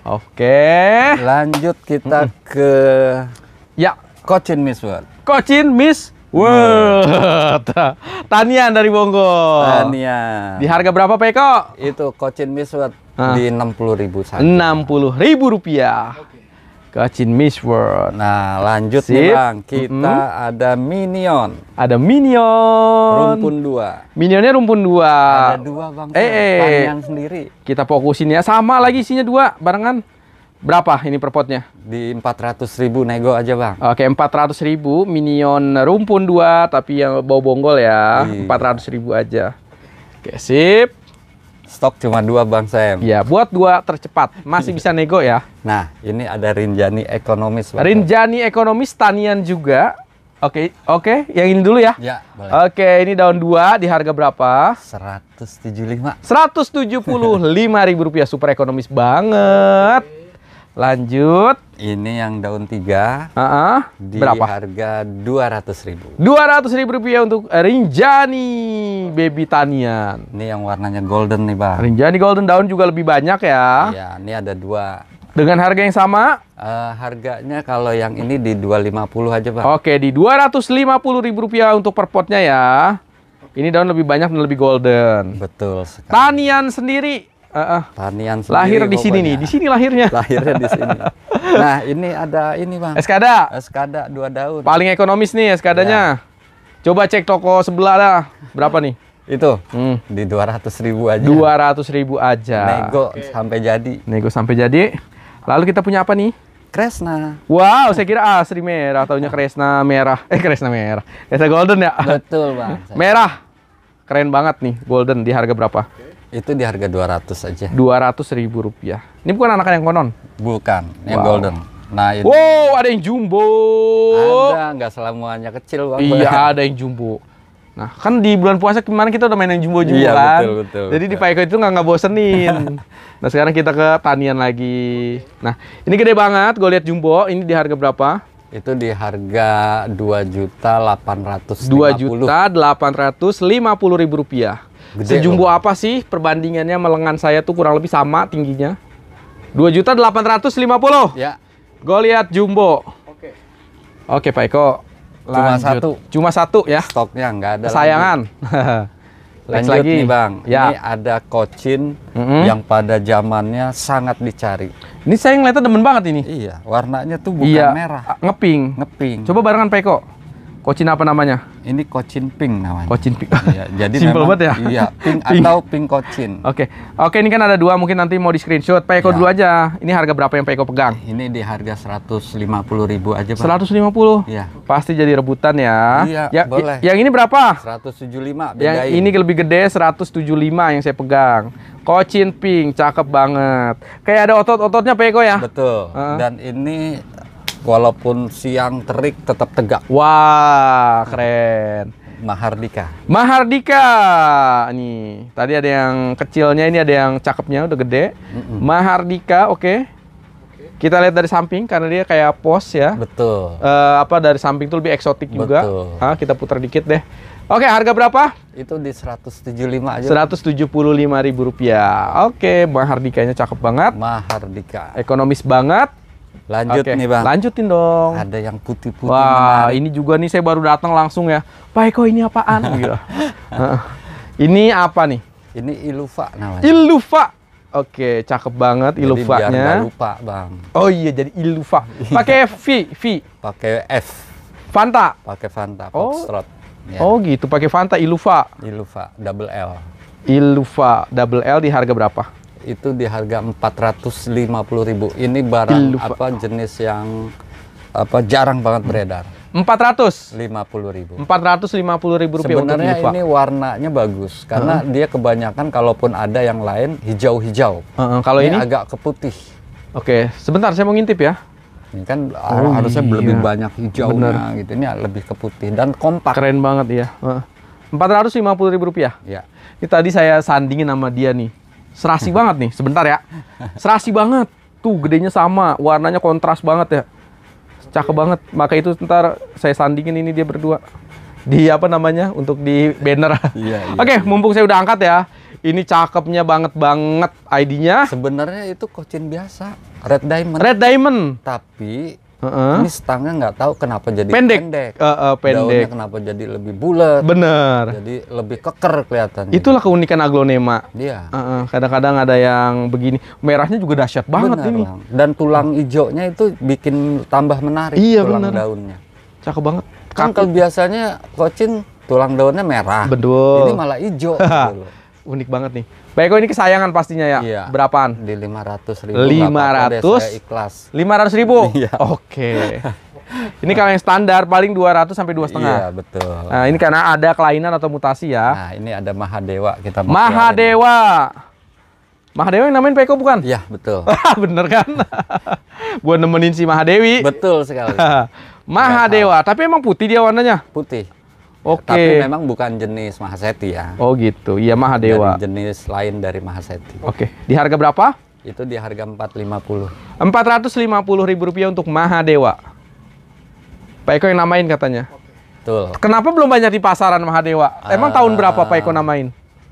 Oke. Lanjut kita hmm. ke ya Cochin Miss World. Cochin Miss World. Hmm. Tanian dari Bongo, Tanian. Di harga berapa peko? Itu Cochin Miss World Hah? di enam puluh 60.000 rupiah. Okay ke Miss World. Nah, lanjut Sip. nih Bang. Kita mm -hmm. ada Minion. Ada Minion. Rumpun 2. Minionnya rumpun 2. Ada 2 Bang. Eh, eh. Panjang sendiri. Kita fokusin ya. Sama lagi isinya 2 barengan. Berapa ini per potnya? Di 400 ribu nego aja bang. Oke 400 ribu minion rumpun 2 tapi yang bau bonggol ya. Iya. 400 ribu aja. Oke sip. Stok cuma dua Bang Sam. Iya, buat dua tercepat. Masih bisa nego ya. Nah, ini ada Rinjani ekonomis. Bang Rinjani ekonomis tanian juga. Oke, oke, yang ini dulu ya. Ya, Oke, ini daun dua di harga berapa? Seratus Seratus tujuh tujuh lima. puluh lima ribu rupiah super ekonomis banget. Lanjut. Ini yang daun tiga. Uh -uh. Di Berapa? harga dua ratus ribu. Dua ratus ribu rupiah untuk Rinjani Baby Tanian. Ini yang warnanya golden nih bang. Rinjani golden daun juga lebih banyak ya. Iya, ini ada dua. Dengan harga yang sama? Uh, harganya kalau yang ini di dua lima puluh aja bang. Oke, di dua ratus lima puluh ribu rupiah untuk per potnya ya. Ini daun lebih banyak dan lebih golden. Betul sekali. Tanian sendiri Uh, uh. Tanian sendiri. Lahir di sini nih, di sini lahirnya. Lahirnya di sini. Nah, ini ada ini, Bang. Eskada. Eskada dua daun. Paling ekonomis nih eskadanya. Ya. Coba cek toko sebelah lah Berapa nih? Itu hmm. di ratus ribu aja. dua ratus ribu aja. Nego okay. sampai jadi. Nego sampai jadi. Lalu kita punya apa nih? Kresna. Wow, saya kira asri merah, taunya Kresna merah. Eh, Kresna merah. Kresna golden ya? Betul, Bang. Merah. Keren banget nih golden di harga berapa? Itu di harga 200 aja. 200 ribu rupiah. Ini bukan anak yang konon? Bukan, yang wow. golden. Nah, ini. Wow, ada yang jumbo. Ada, nggak selamanya kecil bang. Iya, ada yang jumbo. Nah, kan di bulan puasa kemarin kita udah main yang jumbo iya, juga iya, kan. Betul, betul, Jadi betul. di Paiko itu nggak nggak bosenin. nah, sekarang kita ke tanian lagi. Nah, ini gede banget. Gue lihat jumbo. Ini di harga berapa? Itu di harga dua juta delapan ratus. Dua juta delapan ratus lima puluh ribu rupiah. Gede Sejumbo loh. apa sih perbandingannya melengan saya tuh kurang lebih sama tingginya. dua juta Ya. Gue lihat jumbo. Oke. Oke, Pak Eko. Lanjut. Cuma satu. Cuma satu ya. Stoknya nggak ada. Sayangan. Lanjut lagi. nih Bang. Ya. Ini ada kocin mm -hmm. yang pada zamannya sangat dicari. Ini saya ngeliatnya demen banget ini. Iya, warnanya tuh bukan iya. merah. Ngeping. Ngeping. Coba barengan Pak Eko. Kocin apa namanya? Ini kocin pink namanya. Kocin pink. Iya, jadi simpel banget ya. Iya, pink, pink. atau pink kocin. Oke. Okay. Oke, okay, ini kan ada dua mungkin nanti mau di screenshot. Pak Eko ya. dulu aja. Ini harga berapa yang Pak Eko pegang? Eh, ini di harga ribu aja, Pak. puluh? Iya. Pasti jadi rebutan ya. Iya, ya, boleh. Yang ini berapa? Seratus 175. lima. Yang ini lebih gede Seratus tujuh lima yang saya pegang. Kocin pink, cakep banget. Kayak ada otot-ototnya Pak Eko ya? Betul. Uh. Dan ini walaupun siang terik tetap tegak. Wah, keren. Mahardika. Mahardika. Nih, tadi ada yang kecilnya, ini ada yang cakepnya udah gede. Mm -mm. Mahardika, oke. Okay. Kita lihat dari samping karena dia kayak pos ya. Betul. Uh, apa dari samping tuh lebih eksotik Betul. juga. Hah, kita putar dikit deh. Oke, harga berapa? Itu di 175 aja. 175 ribu rupiah. Oke, Mahardikanya cakep banget. Mahardika. Ekonomis banget Lanjut okay. nih bang. Lanjutin dong. Ada yang putih-putih. Wah menarik. ini juga nih saya baru datang langsung ya. Pak Eko ini apaan? Gitu. ini apa nih? Ini Ilufa namanya. Ilufa Oke, cakep banget iluvanya. Jadi lupa bang. Oh iya jadi iluva. Iya. Pakai V, V. Pakai F. Fanta. Pakai Fanta. Oh. Foxtrot. Oh. Ya. Oh gitu. Pakai Fanta Ilufa Ilufa double L. Ilufa double L di harga berapa? itu di harga 450.000. Ini barang iya, Lupa. apa jenis yang apa jarang banget beredar. Empat ratus lima puluh ribu rupiah Sebenarnya untuk ini warnanya bagus karena hmm. dia kebanyakan kalaupun ada yang lain hijau-hijau. Hmm, Kalau ini, ini agak keputih. Oke, sebentar saya mau ngintip ya. Ini kan oh, harusnya iya. lebih banyak hijau, Bener. gitu. Ini lebih keputih dan kompak. Keren banget ya. Empat ratus lima puluh ribu rupiah. Ya. Ini tadi saya sandingin sama dia nih. Serasi banget nih, sebentar ya. Serasi banget. Tuh gedenya sama, warnanya kontras banget ya. Cakep banget. Maka itu ntar saya sandingin ini dia berdua. Di apa namanya? Untuk di banner. Iya, iya, iya. Oke, iya. mumpung saya udah angkat ya. Ini cakepnya banget banget ID-nya. Sebenarnya itu kocin biasa, red diamond. Red diamond. Tapi Uh-uh. Ini stangnya nggak tahu kenapa jadi pendek. Pendek. Uh, uh, pendek. Daunnya kenapa jadi lebih bulat? Bener. Jadi lebih keker kelihatannya. Itulah gitu. keunikan aglonema. Iya. Uh-uh. Kadang-kadang ada yang begini. Merahnya juga dahsyat banget bener, ini. Lang. Dan tulang hijaunya itu bikin tambah menarik iya, tulang bener. daunnya. Cakep banget. Kaku. Kan kalau biasanya kocin tulang daunnya merah. Betul. Ini malah hijau. Gitu Unik banget nih. Baik, ini kesayangan pastinya ya. Iya. Berapaan? Di 500 ribu. 500? Deh, Lima ikhlas. 500 ribu? Iya. Oke. ini kalau yang standar paling 200 sampai dua setengah. Iya, betul. Nah, ini karena ada kelainan atau mutasi ya. Nah, ini ada Mahadewa kita Mahadewa. Mahadewa yang namain Peko bukan? Iya, betul. Ah, bener kan? Buat nemenin si Mahadewi. Betul sekali. Mahadewa, iya, tapi emang putih dia warnanya? Putih. Ya, Oke. Tapi memang bukan jenis Mahaseti ya. Oh gitu. Iya Mahadewa. dan jenis lain dari Mahaseti. Oke. Di harga berapa? Itu di harga empat ratus lima puluh ribu rupiah untuk Mahadewa. Pak Eko yang namain katanya. Betul. Kenapa belum banyak di pasaran Mahadewa? Emang uh, tahun berapa Pak Eko ah. namain?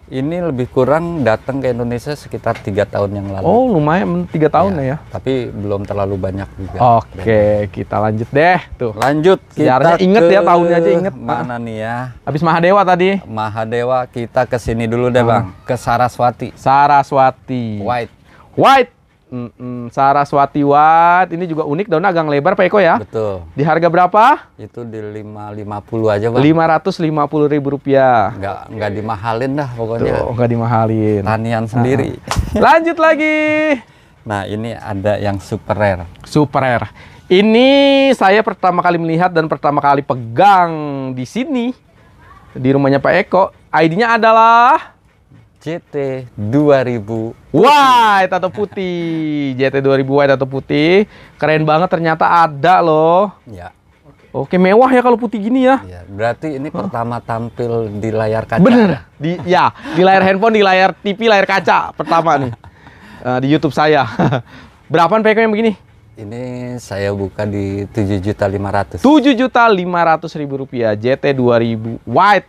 ini lebih kurang datang ke Indonesia sekitar tiga tahun yang lalu. Oh, lumayan tiga tahun ya, ya. Tapi belum terlalu banyak juga. Oke, okay, kita lanjut deh tuh. Lanjut. Sejarahnya inget ya tahunnya aja inget. Mana nih ya? Habis Mahadewa tadi. Mahadewa kita kesini dulu deh, hmm. Bang. Ke Saraswati. Saraswati. White. White. Mm -mm. Saraswati Wat ini juga unik daunnya agak lebar Pak Eko ya. Betul. Di harga berapa? Itu di puluh aja, Bang. puluh ribu rupiah. Enggak enggak dimahalin dah pokoknya. Tuh, enggak dimahalin. Tanian sendiri. Nah. Lanjut lagi. Nah, ini ada yang super rare. Super rare. Ini saya pertama kali melihat dan pertama kali pegang di sini di rumahnya Pak Eko. ID-nya adalah JT 2000 White atau putih. JT 2000 White atau putih. Keren banget ternyata ada loh. Ya. Oke mewah ya kalau putih gini ya. ya berarti ini huh? pertama tampil di layar kaca. Bener. Di ya di layar handphone, di layar TV, layar kaca pertama nih uh, di YouTube saya. berapa PK yang begini? Ini saya buka di tujuh juta lima ratus. Tujuh juta lima ratus ribu rupiah. JT ribu White.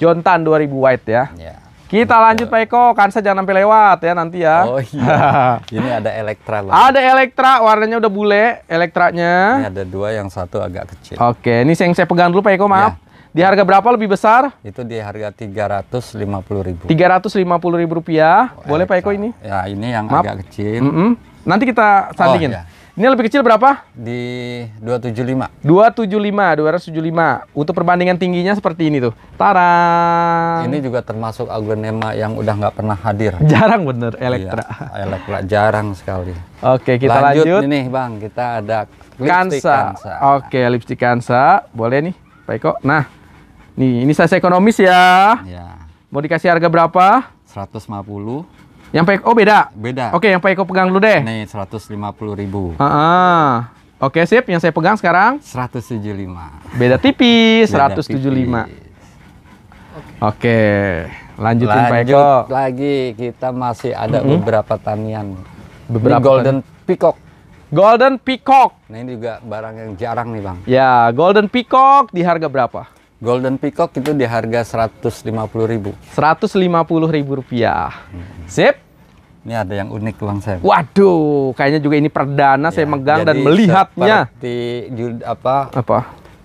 Jontan ribu White ya. ya. Kita lanjut Pak Eko, kansa jangan sampai lewat ya nanti ya. Oh iya. ini ada Elektra lah. Ada Elektra, warnanya udah bule Elektranya. Ini ada dua, yang satu agak kecil. Oke, ini yang saya pegang dulu Pak Eko, maaf. Ya. Di harga berapa lebih besar? Itu di harga tiga Tiga ratus ratus lima puluh ribu. 350.000. 350.000 rupiah. Oh, Boleh Pak Eko ini? Ya, ini yang maaf. agak kecil. Mm -mm. Nanti kita sandingin. Oh, iya. Ini lebih kecil berapa? Di 275. 275, 275. Untuk perbandingan tingginya seperti ini tuh. Tara. Ini juga termasuk aglonema yang udah nggak pernah hadir. Jarang bener iya, Elektra. Iya, Elektra jarang sekali. Oke, kita lanjut. lanjut. Ini Bang, kita ada lipstick Kansa. Kansa. Oke, lipstik Kansa. Boleh nih, Pak Eko. Nah, nih ini saya ekonomis ya. Iya. Mau dikasih harga berapa? 150. Yang Pak oh beda? Beda. Oke, yang Pak Eko pegang dulu deh. Nih, 150 ribu. Uh -uh. Oke, sip. Yang saya pegang sekarang? 175. Beda tipis, beda 175. lima. Oke, lanjutin Lanjut Pak Eko. lagi, kita masih ada mm -hmm. beberapa tanian. Beberapa Golden Peacock. Golden Peacock. Nah ini juga barang yang jarang nih Bang. Ya, Golden Peacock di harga berapa? Golden Peacock itu di harga 150.000. 150.000 rupiah. Hmm. Sip. Ini ada yang unik Bang saya. Waduh, kayaknya juga ini perdana ya, saya megang dan melihatnya. Seperti apa? Apa?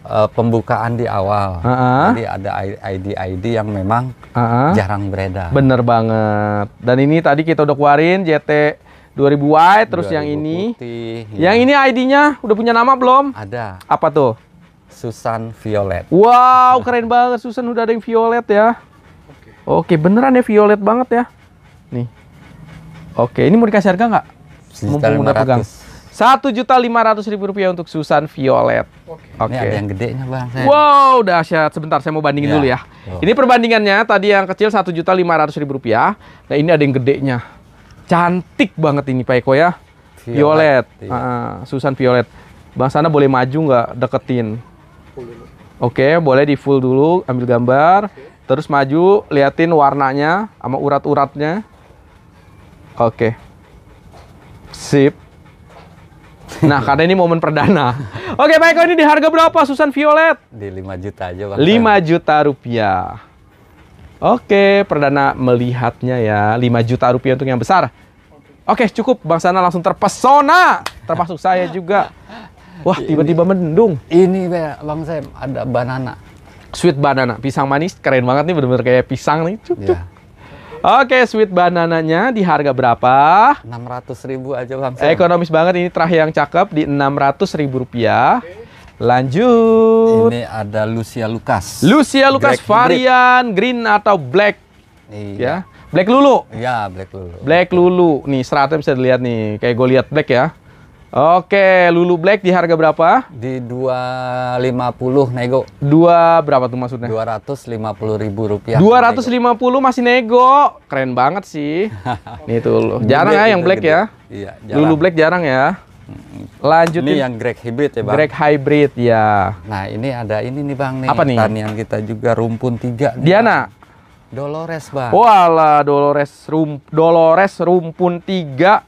Uh, pembukaan di awal. Uh -huh. Jadi ada ID-ID yang memang uh -huh. jarang beredar. Bener banget. Dan ini tadi kita udah keluarin JT 2000 white terus 2000 yang ini. Putih, yang ya. ini ID-nya udah punya nama belum? Ada. Apa tuh? Susan Violet. Wow, keren banget Susan udah ada yang violet ya. Oke, okay. beneran ya violet banget ya. Nih. Oke, ini mau dikasih harga nggak? Mumpung udah pegang. Satu juta lima ratus ribu rupiah untuk Susan Violet. Oke. Okay. Ini ada yang gedenya bang. Saya. Wow, dahsyat. Sebentar, saya mau bandingin ya. dulu ya. Oh. Ini perbandingannya tadi yang kecil satu juta lima ratus ribu rupiah. Nah ini ada yang gede nya. Cantik banget ini Pak Eko ya. Violet. Violet. Iya. Uh, Susan Violet. Bang Sana boleh maju nggak deketin? Oke, boleh di full dulu, ambil gambar. Okay. Terus maju, liatin warnanya sama urat-uratnya. Oke. Sip. Nah, karena ini momen perdana. Oke, Pak Eko ini di harga berapa Susan Violet? Di 5 juta aja, Bang. 5 juta rupiah. Oke, perdana melihatnya ya. 5 juta rupiah untuk yang besar. Oke, cukup. Bang Sana langsung terpesona. Termasuk saya juga. Wah, tiba-tiba mendung. Ini Bang Sam, ada banana. Sweet banana, pisang manis keren banget nih bener-bener kayak pisang nih. Cuk, cuk. Iya. Oke, sweet banananya di harga berapa? 600 ribu aja Bang Sam. Ekonomis banget ini terakhir yang cakep di 600 ribu rupiah. Lanjut. Ini ada Lucia Lucas. Lucia Lucas Black varian green atau black. Iya. Ya. Black lulu. Iya, black lulu. Black lulu. Nih, seratnya bisa dilihat nih. Kayak gue lihat black ya. Oke, Lulu Black di harga berapa? Di 250 nego. Dua berapa tuh maksudnya? 250 ribu rupiah. 250 nego. masih nego. Keren banget sih. Ini tuh lu. Jarang ya gitu, yang black ya. Iya, jarang. Lulu Black jarang ya. Hmm. Lanjutin. Ini yang Greg Hybrid ya, Bang. Greg Hybrid ya. Nah, ini ada ini nih, Bang nih. Apa nih? Tanian kita juga rumpun tiga. Nih, Diana. Bang. Dolores, Bang. Walah, Dolores rum Dolores rumpun tiga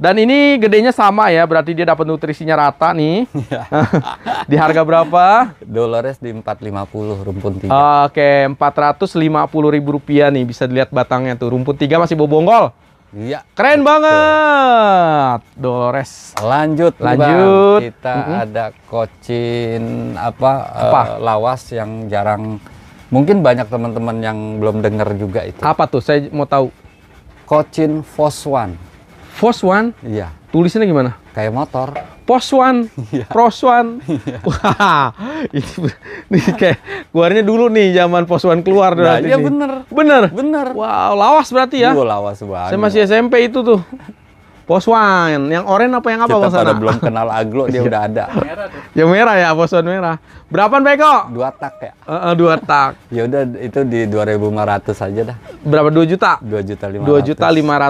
dan ini gedenya sama ya, berarti dia dapat nutrisinya rata nih. Iya. di harga berapa? Dolores di 450 rumpun 3. Oke, okay, ribu rupiah nih bisa dilihat batangnya tuh. Rumpun 3 masih bobonggol. Iya. Keren betul. banget. Dolores. Lanjut, lanjut. Bang. Kita mm -hmm. ada kocin apa, eh, apa? Uh, lawas yang jarang mungkin banyak teman-teman yang belum dengar juga itu. Apa tuh? Saya mau tahu. Kocin Foswan. Force One? Iya. Tulisnya gimana? Kayak motor. Pos One, iya. Force One. Iya. Wah, ini, kayak keluarnya dulu nih zaman Pos One keluar nah, Iya ini. bener. Bener? Bener. Wow, lawas berarti ya? Wow, lawas banget. Saya masih SMP itu tuh. Pos One, yang oranye apa yang apa Kita belum kenal Aglo, dia iya. udah ada. Merah Ya merah ya, Pos One merah. Berapaan Beko? Dua tak ya? Uh, uh, dua tak. ya udah itu di dua lima ratus aja dah. Berapa? dua juta? Dua juta 500. 2 juta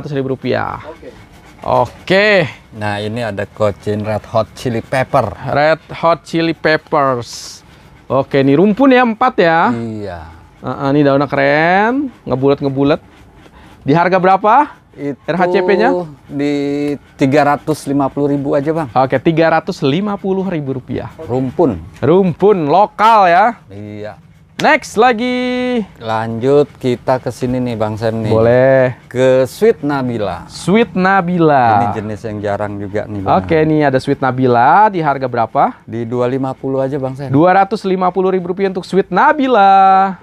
500 ribu rupiah. Oke. Okay. Oke. Nah, ini ada kocin Red Hot Chili Pepper. Red Hot Chili Peppers. Oke, ini rumpun ya empat ya. Iya. Uh, uh, ini daunnya keren, ngebulat-ngebulat. Di harga berapa? Itu RHCP-nya di tiga ratus lima puluh ribu aja, Bang. Oke, tiga ratus lima puluh ribu rupiah. Rumpun. Rumpun lokal ya. Iya. Next lagi. Lanjut kita ke sini nih Bang Sam nih. Boleh. Ke Sweet Nabila. Sweet Nabila. Ini jenis yang jarang juga nih Bang. Oke, nih ada Sweet Nabila di harga berapa? Di 250 aja Bang Sam. rp ribu rupiah untuk Sweet Nabila.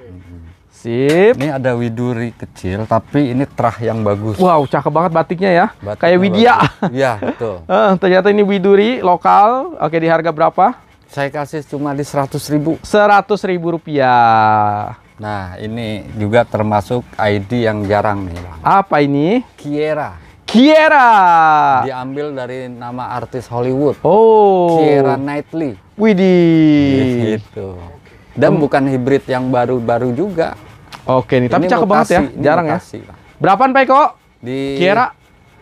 Sip. Ini ada widuri kecil tapi ini terah yang bagus. Wow, cakep banget batiknya ya. Batiknya Kayak Widya. Iya, betul. Eh, ternyata ini widuri lokal. Oke, di harga berapa? Saya kasih cuma di seratus ribu. Seratus ribu rupiah. Nah, ini juga termasuk ID yang jarang nih, Bang. Apa ini? Kiera. Kiera. Diambil dari nama artis Hollywood. Oh. Kiera Knightley. Widih. Gitu. Dan hmm. bukan hibrid yang baru-baru juga. Oke nih, tapi ini cakep mutasi, banget ya. Jarang mutasi, ya. Bang. Berapaan, Pak Eko? Di Kiera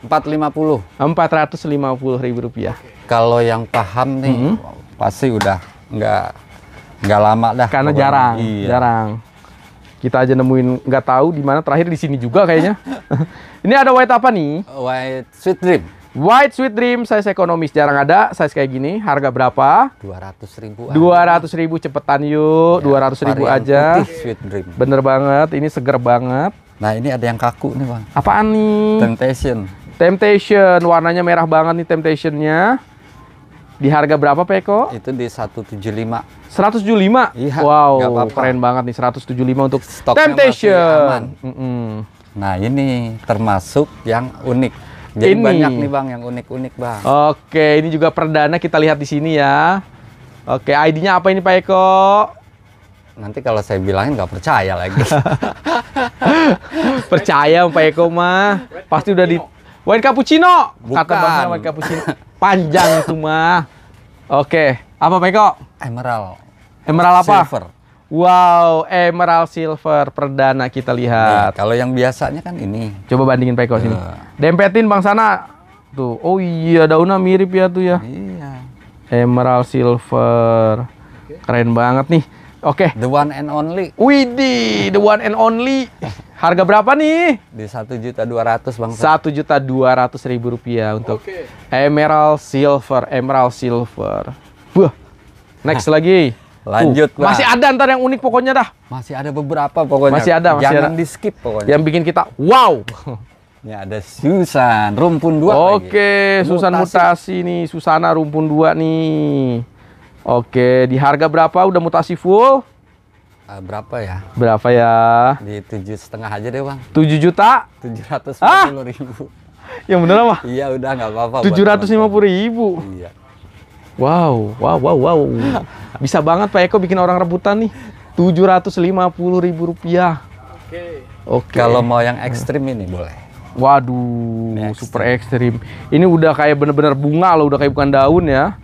450. 450 ribu rupiah. Kalau yang paham nih, -hmm pasti udah nggak nggak lama dah. Karena pokoknya. jarang, iya. jarang. Kita aja nemuin nggak tahu di mana terakhir di sini juga kayaknya. ini ada white apa nih? White Sweet Dream. White Sweet Dream size ekonomis jarang ada, size kayak gini, harga berapa? dua ratus ribu. dua ratus ribu cepetan yuk, ya, ratus ribu aja. Sweet Dream. Bener banget, ini seger banget. Nah ini ada yang kaku nih bang. Apaan nih? Temptation. Temptation, warnanya merah banget nih Temptationnya. Di harga berapa Peko? Itu di 175. 175? Iya. Wow, apa -apa. keren banget nih 175 untuk Stoknya Temptation. aman. Mm -mm. Nah, ini termasuk yang unik. Jadi ini. banyak nih Bang yang unik-unik Bang. Oke, ini juga perdana kita lihat di sini ya. Oke, ID-nya apa ini Pak Eko? Nanti kalau saya bilangin nggak percaya lagi. percaya Pak Eko mah. Pasti udah di Wine cappuccino. Bukan. Kata Bang Wine cappuccino. panjang cuma, Oke, Oke, apa Peko? Emerald. Emerald apa? Silver. Wow, emerald silver perdana kita lihat. Nah, kalau yang biasanya kan ini. Coba bandingin Peko sini. Eh. Dempetin Bang sana. Tuh. Oh iya, daunnya mirip ya tuh ya. Iya. Emerald silver. Keren banget nih. Oke. Okay. The one and only. Widih, the one and only. Harga berapa nih? Di satu juta dua ratus bang. Satu juta dua ratus ribu rupiah untuk okay. Emerald Silver, Emerald Silver. Buh. Next lagi. Lanjut uh, Masih ada ntar yang unik pokoknya dah. Masih ada beberapa pokoknya. Masih ada. Masih Jangan ada. di skip pokoknya. Yang bikin kita wow. Ini ada Susan, rumpun dua. Oke, okay, Susan mutasi. mutasi nih, Susana rumpun dua nih. Oke, di harga berapa udah mutasi full? Uh, berapa ya? Berapa ya? Di tujuh setengah aja deh bang. Tujuh juta? Tujuh ratus lima puluh ribu. Ah! Yang bener mah? iya udah nggak apa-apa. Tujuh ratus lima puluh ribu. Iya. Wow, wow, wow, wow. Bisa banget Pak Eko bikin orang rebutan nih. Tujuh ratus lima puluh ribu rupiah. Oke. Oke. Kalau mau yang ekstrim ini boleh. Waduh, ekstrim. super ekstrim. Ini udah kayak bener-bener bunga loh, udah kayak bukan daun ya.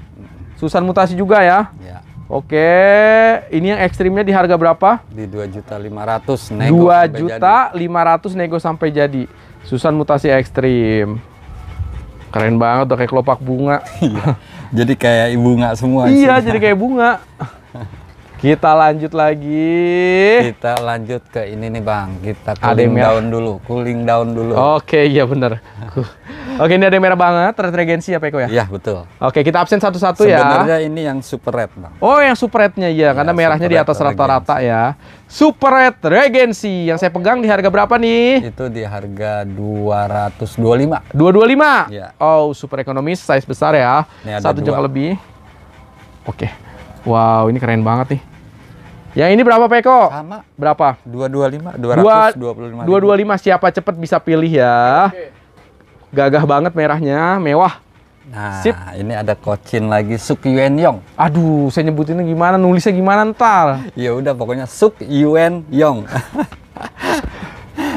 Susan mutasi juga ya? Ya. Oke, ini yang ekstrimnya di harga berapa? Di dua juta ratus nego Dua juta lima ratus nego sampai jadi. Susan mutasi ekstrim. Keren banget, udah kayak kelopak bunga. Iya, jadi kayak bunga semua. Iya, jadi kayak bunga. Kita lanjut lagi. Kita lanjut ke ini nih Bang. Kita cooling merah. down dulu, cooling down dulu. Oke, iya bener. Oke, ini ada yang merah banget, red regency ya Peko ya? Iya, betul. Oke, kita absen satu-satu ya. Sebenarnya ini yang super red Bang. Oh, yang super rednya ya, ya karena merahnya di atas rata-rata ya. Super red regency yang saya pegang di harga berapa nih? Itu di harga 225. 225? Iya. Oh, super ekonomis, size besar ya. Satu jengkal lebih. Oke. Wow, ini keren banget nih. Yang ini berapa Peko? Sama. Berapa? 225, 225. 225 siapa cepet bisa pilih ya. Gagah banget merahnya, mewah. Nah, Sip. ini ada kocin lagi Suk Yuen Yong. Aduh, saya nyebutinnya gimana, nulisnya gimana ntar? ya udah pokoknya Suk Yuen Yong.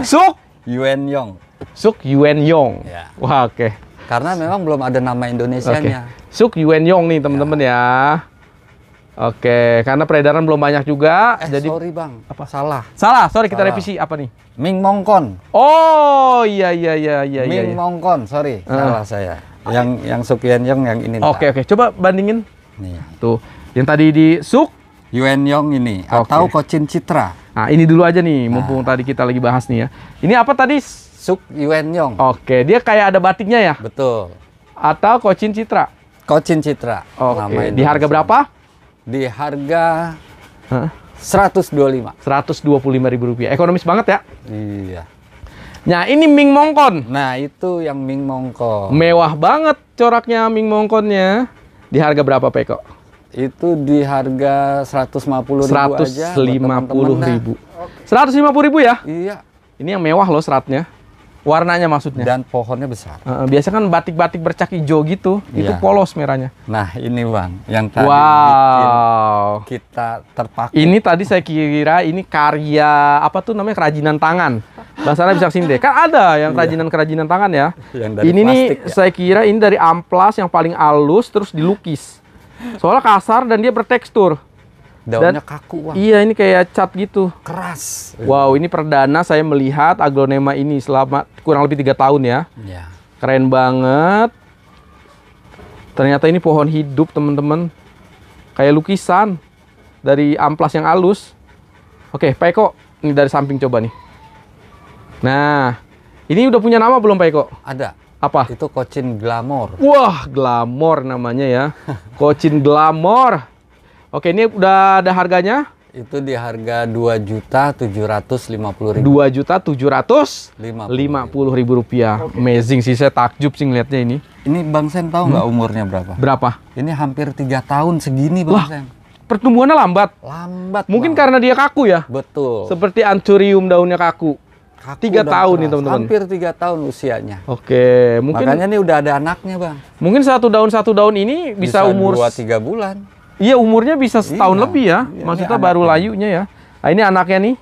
Suk Yuen Yong. Suk Yuen Yong. Ya. Wah, oke. Okay. Karena memang belum ada nama Indonesianya. Okay. Suk Yuen Yong nih, teman-teman ya. ya. Oke, karena peredaran belum banyak juga. Eh, jadi sorry bang. Apa salah? Salah, sorry kita salah. revisi apa nih? Ming Mongkon. Oh iya, iya iya iya iya. Ming iya. Mongkon, sorry uh. salah saya. Yang yang Sukian Yong yang ini. Oke okay, oke, coba bandingin. Nih. Tuh, yang tadi di Suk. Yuen Yong ini okay. atau Kocin Citra. Nah ini dulu aja nih, nah. mumpung nah. tadi kita lagi bahas nih ya. Ini apa tadi? Suk Yuen Yong. Oke, dia kayak ada batiknya ya? Betul. Atau Kocin Citra. Kocin Citra. Oke. Di harga berapa? di harga huh? 125. 125 ribu rupiah. Ekonomis banget ya? Iya. Nah ini Ming Mongkon. Nah itu yang Ming Mongkon. Mewah banget coraknya Ming Mongkonnya. Di harga berapa Peko? Itu di harga 150 ribu 150 aja. 150 nah, ribu. Nah. 150 ribu ya? Iya. Ini yang mewah loh seratnya warnanya maksudnya dan pohonnya besar uh, biasa kan batik-batik bercak hijau gitu yeah. itu iya. polos merahnya nah ini bang yang tadi wow. kita terpaku ini tadi saya kira ini karya apa tuh namanya kerajinan tangan Bahasanya bisa sini deh kan ada yang iya. kerajinan kerajinan tangan ya yang dari ini nih ya? saya kira ini dari amplas yang paling halus terus dilukis soalnya kasar dan dia bertekstur Daunnya Dan, kaku, Wah. Iya, ini kayak cat gitu. Keras. Wow, ini perdana saya melihat aglonema ini selama kurang lebih tiga tahun ya. ya. Keren banget. Ternyata ini pohon hidup, teman-teman. Kayak lukisan dari amplas yang halus. Oke, Pak Eko, ini dari samping coba nih. Nah, ini udah punya nama belum Pak Eko? Ada. Apa? Itu Kocin Glamor. Wah, Glamor namanya ya. Kocin Glamor. Oke, ini udah ada harganya? Itu di harga dua juta tujuh ratus lima puluh ribu. Dua juta tujuh ratus lima puluh ribu rupiah. Okay. Amazing sih, saya takjub sih ngeliatnya ini. Ini Bang Sen tahu nggak hmm? umurnya berapa? Berapa? Ini hampir tiga tahun segini Bang Wah. Sen pertumbuhannya lambat. Lambat. Mungkin karena dia kaku ya. Betul. Seperti ancurium daunnya kaku. kaku tiga tahun keras. nih teman-teman. Hampir tiga tahun usianya. Oke, mungkin. Makanya ini udah ada anaknya bang. Mungkin satu daun satu daun ini bisa, bisa umur dua tiga bulan. Iya umurnya bisa setahun iya, lebih ya. Iya, Maksudnya baru anaknya. layunya ya. Nah, ini anaknya nih,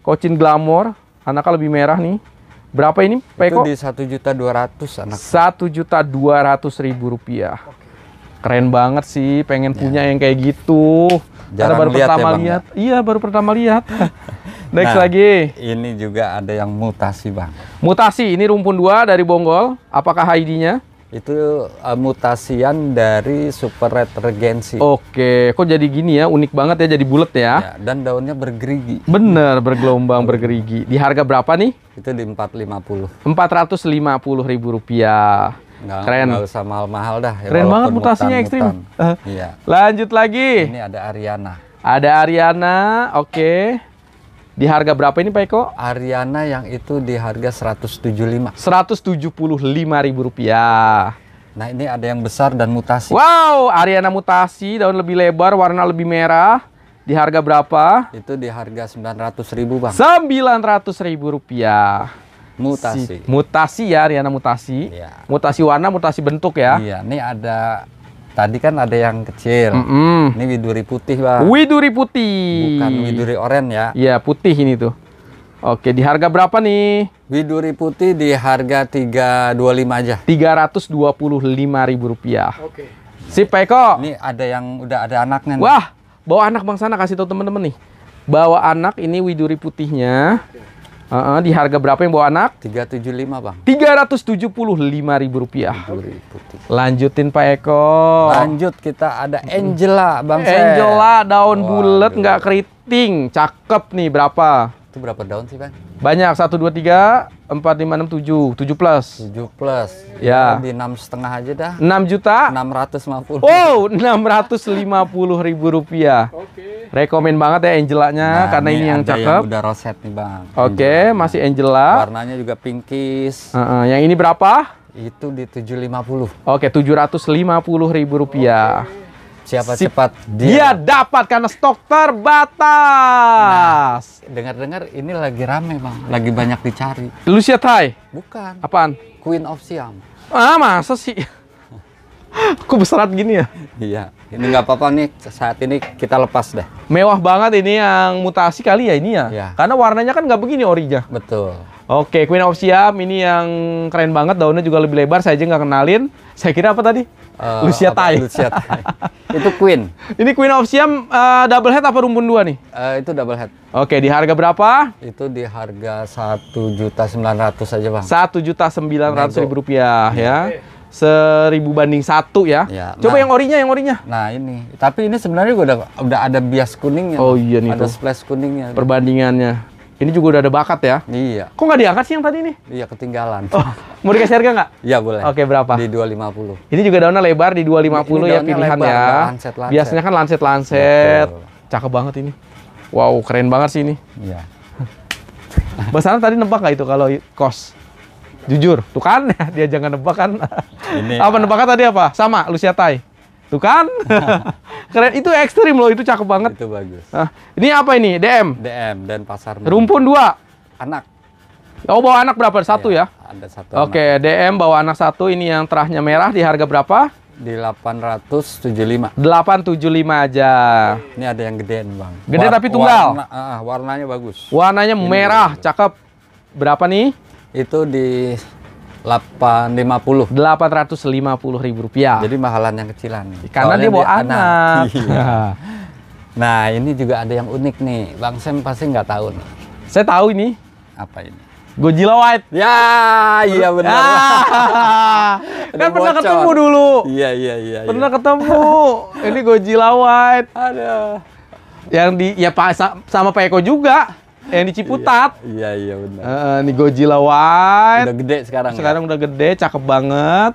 Kocin Glamor. Anaknya lebih merah nih. Berapa ini Peko? Itu di satu juta dua ratus anak. Satu juta dua ratus ribu rupiah. Keren banget sih, pengen iya. punya yang kayak gitu. Jarang baru lihat ya, pertama ya, lihat. lihat. Iya baru pertama lihat. Next nah, lagi. Ini juga ada yang mutasi bang. Mutasi, ini rumpun dua dari Bonggol. Apakah ID-nya? Itu uh, mutasian dari super retergensi. Oke, kok jadi gini ya? Unik banget ya jadi bulat ya. ya. Dan daunnya bergerigi. Bener, bergelombang, bergerigi. Di harga berapa nih? Itu di empat Empat ratus lima puluh. lima puluh ribu rupiah. Nggak, Keren. Nggak usah mahal-mahal dah. Ya, Keren banget mutasinya mutan, ekstrim. Mutan. Uh, iya. Lanjut lagi. Ini ada Ariana. Ada Ariana, oke. Okay. Di harga berapa ini Pak Eko? Ariana yang itu di harga 175. 175 ribu rupiah. Nah ini ada yang besar dan mutasi. Wow, Ariana mutasi, daun lebih lebar, warna lebih merah. Di harga berapa? Itu di harga 900 ribu bang. 900 ribu rupiah. Mutasi. Si, mutasi ya, Ariana mutasi. Ya. Mutasi warna, mutasi bentuk ya. Iya, ini ada Tadi kan ada yang kecil. Mm -hmm. Ini widuri putih, Bang. Widuri putih. Bukan widuri oren ya. Iya, putih ini tuh. Oke, di harga berapa nih? Widuri putih di harga 325 aja. 325.000 rupiah. Oke. Sip, Ini ada yang udah ada anaknya nih. Wah, bawa anak Bang sana kasih tahu temen-temen nih. Bawa anak ini widuri putihnya. Oke. Uh, uh, di harga berapa yang bawa anak? 375, Bang. 375 ribu rupiah. Lanjutin Pak Eko. Lanjut kita ada Angela, Bang. Angela daun bulat nggak keriting, cakep nih berapa? Itu berapa daun sih, Bang? Banyak, 1 2 3 4 5 6 7, 7 plus. 7 plus. Ya. Di 6 setengah aja dah. 6 juta? 650. Wow, 650 ribu rupiah. Oke. Okay. Rekomen banget ya Angelanya nah, karena ini yang cakep. Yang udah roset nih, Bang. Oke, okay, Angela. masih Angela. Warnanya juga pinkish. Uh -uh. yang ini berapa? Itu di 750. Oke, okay, 750 ribu rupiah. Okay siapa si cepat dia, dia dapat karena stok terbatas. Nah, dengar-dengar ini lagi rame bang, lagi banyak dicari. Lucia Thai? Bukan. Apaan? Queen of Siam. Ah masa sih? Kok beserat gini ya? Iya. Ini nggak apa-apa nih saat ini kita lepas deh. Mewah banget ini yang mutasi kali ya ini ya. ya. Karena warnanya kan nggak begini orinya. Betul. Oke, Queen of Siam ini yang keren banget daunnya juga lebih lebar. Saya aja nggak kenalin. Saya kira apa tadi? Uh, Lucia thai Lucia Tai. itu Queen. Ini Queen of Siam uh, double head apa rumpun dua nih? Uh, itu double head. Oke, di harga berapa? Itu di harga satu juta sembilan ratus saja bang. Satu juta sembilan ratus ribu rupiah iya. ya. seribu banding satu ya. ya Coba nah, yang orinya, yang orinya. Nah ini, tapi ini sebenarnya udah udah ada bias kuningnya. Oh iya nih. Ada splash kuningnya. Perbandingannya. Ini juga udah ada bakat ya? Iya. Kok nggak diangkat sih yang tadi ini? Iya, ketinggalan. Oh, mau dikasih harga nggak? Iya, boleh. Oke, berapa? Di 250. Ini juga daunnya lebar di 250 ini, ya pilihan lebar, ya. Lancet, lancet. Biasanya kan lancet-lancet. Cakep banget ini. Wow, keren banget sih ini. Iya. Basana tadi nebak nggak itu kalau kos? Jujur, tuh kan dia jangan nebak kan. Ini apa nebaknya tadi apa? Sama, Lucia Tai. Tuh kan? Keren. Itu ekstrim loh, itu cakep banget. Itu bagus. Nah, ini apa ini? DM? DM dan pasar. Rumpun dua? Anak. Oh, bawa anak berapa? Satu ya? ya? Ada satu Oke, anak. DM bawa anak satu. Ini yang terahnya merah di harga berapa? Di 875. 875 aja. Ini ada yang gede nih Bang. Gede War tapi tunggal? Warna, uh, warnanya bagus. Warnanya ini merah, bagus. cakep. Berapa nih? Itu di delapan ratus lima puluh lima puluh ribu rupiah. Jadi mahalan yang kecilan. Karena dia bawa anak. anak. Iya. nah ini juga ada yang unik nih, Bang Sam pasti nggak tahu nih. Saya tahu ini. Apa ini? Godzilla White. Ya, iya benar. Ah. kan pernah ketemu dulu. Iya, iya, iya. iya. Pernah iya. ketemu. ini Godzilla White. Ada. Yang di ya Pak sama Pak Eko juga yang di Ciputat. Iya, iya benar. Uh, ini Godzilla White. Udah gede sekarang. Ya? Sekarang ya? udah gede, cakep banget.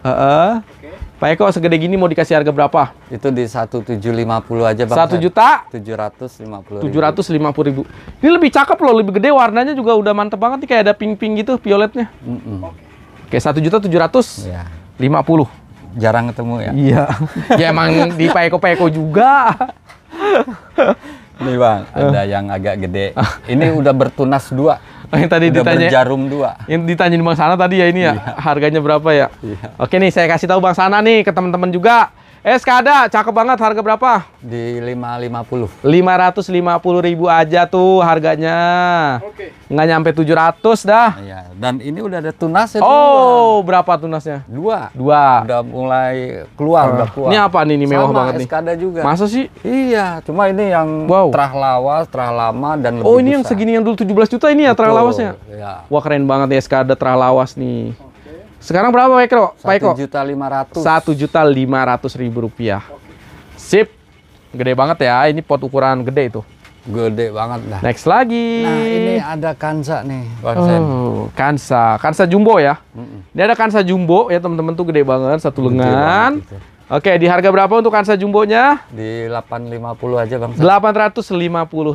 Uh -uh. Okay. Pak Eko segede gini mau dikasih harga berapa? Itu di satu tujuh lima puluh aja Bang. Satu juta? Tujuh Tujuh ratus ratus lima puluh. lima puluh ribu. Ini lebih cakep loh, lebih gede warnanya juga udah mantep banget nih kayak ada pink-pink gitu violetnya. Mm -mm. Oke, okay. satu juta ratus lima puluh. Iya. Jarang ketemu ya? Iya. ya emang di Pak Eko Pak Eko juga. Ini bang eh. ada yang agak gede ini udah bertunas dua oh, yang tadi udah ditanya jarum dua yang di bang Sana tadi ya ini ya iya. harganya berapa ya Iya. oke nih saya kasih tahu bang Sana nih ke teman-teman juga ESKADA, cakep banget. Harga berapa? Di 550. 550 ribu aja tuh harganya. Oke. Enggak Nggak nyampe 700 dah. Iya, dan ini udah ada tunasnya Oh, dua. berapa tunasnya? Dua. Dua. Udah mulai keluar, uh. udah keluar. Ini apa nih? Ini mewah Sama, banget nih. ESKADA juga. Masa sih? Iya, cuma ini yang wow. terah lawas, terah lama, dan lebih Oh, ini besar. yang segini yang dulu 17 juta ini ya terah lawasnya? Iya. Wah, keren banget ya ESKADA terah lawas nih. Sekarang berapa Pak Eko? Pak Eko? juta lima ratus. Satu juta lima ratus ribu rupiah. Sip, gede banget ya. Ini pot ukuran gede itu. Gede banget lah. Next lagi. Nah ini ada kansa nih. Oh, kansa, kansa jumbo ya. Mm Ini ada kansa jumbo ya teman-teman tuh gede banget satu gede lengan. Oke, di harga berapa untuk kansa jumbonya? Di 850 aja bang. 850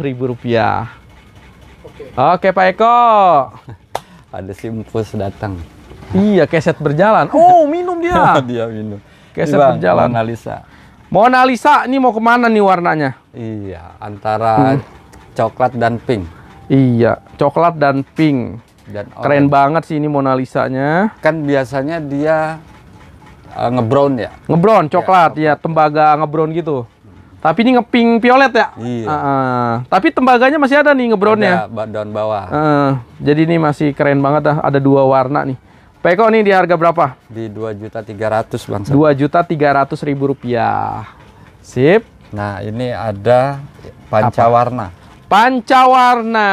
ribu rupiah. Oke. Oke Pak Eko. ada simpus datang. Iya, keset berjalan. Oh, minum dia. dia minum. Keset Bang, berjalan. Mona Lisa. Mona Lisa, ini mau kemana nih warnanya? Iya, antara hmm. coklat dan pink. Iya, coklat dan pink. Dan Keren orange. banget sih ini Mona Lisa-nya. Kan biasanya dia uh, ngebrown ya. Ngebrown, ya, coklat ya, ya tembaga ngebrown gitu. Tapi ini ngepink violet ya. Iya. Uh, uh. Tapi tembaganya masih ada nih ngebrownnya. Ada daun bawah. Uh, jadi ini masih keren banget dah. Ada dua warna nih. Pak Eko ini di harga berapa? Di dua juta tiga ratus bang. Dua juta tiga ratus ribu rupiah. Sip. Nah ini ada pancawarna. Apa? Pancawarna.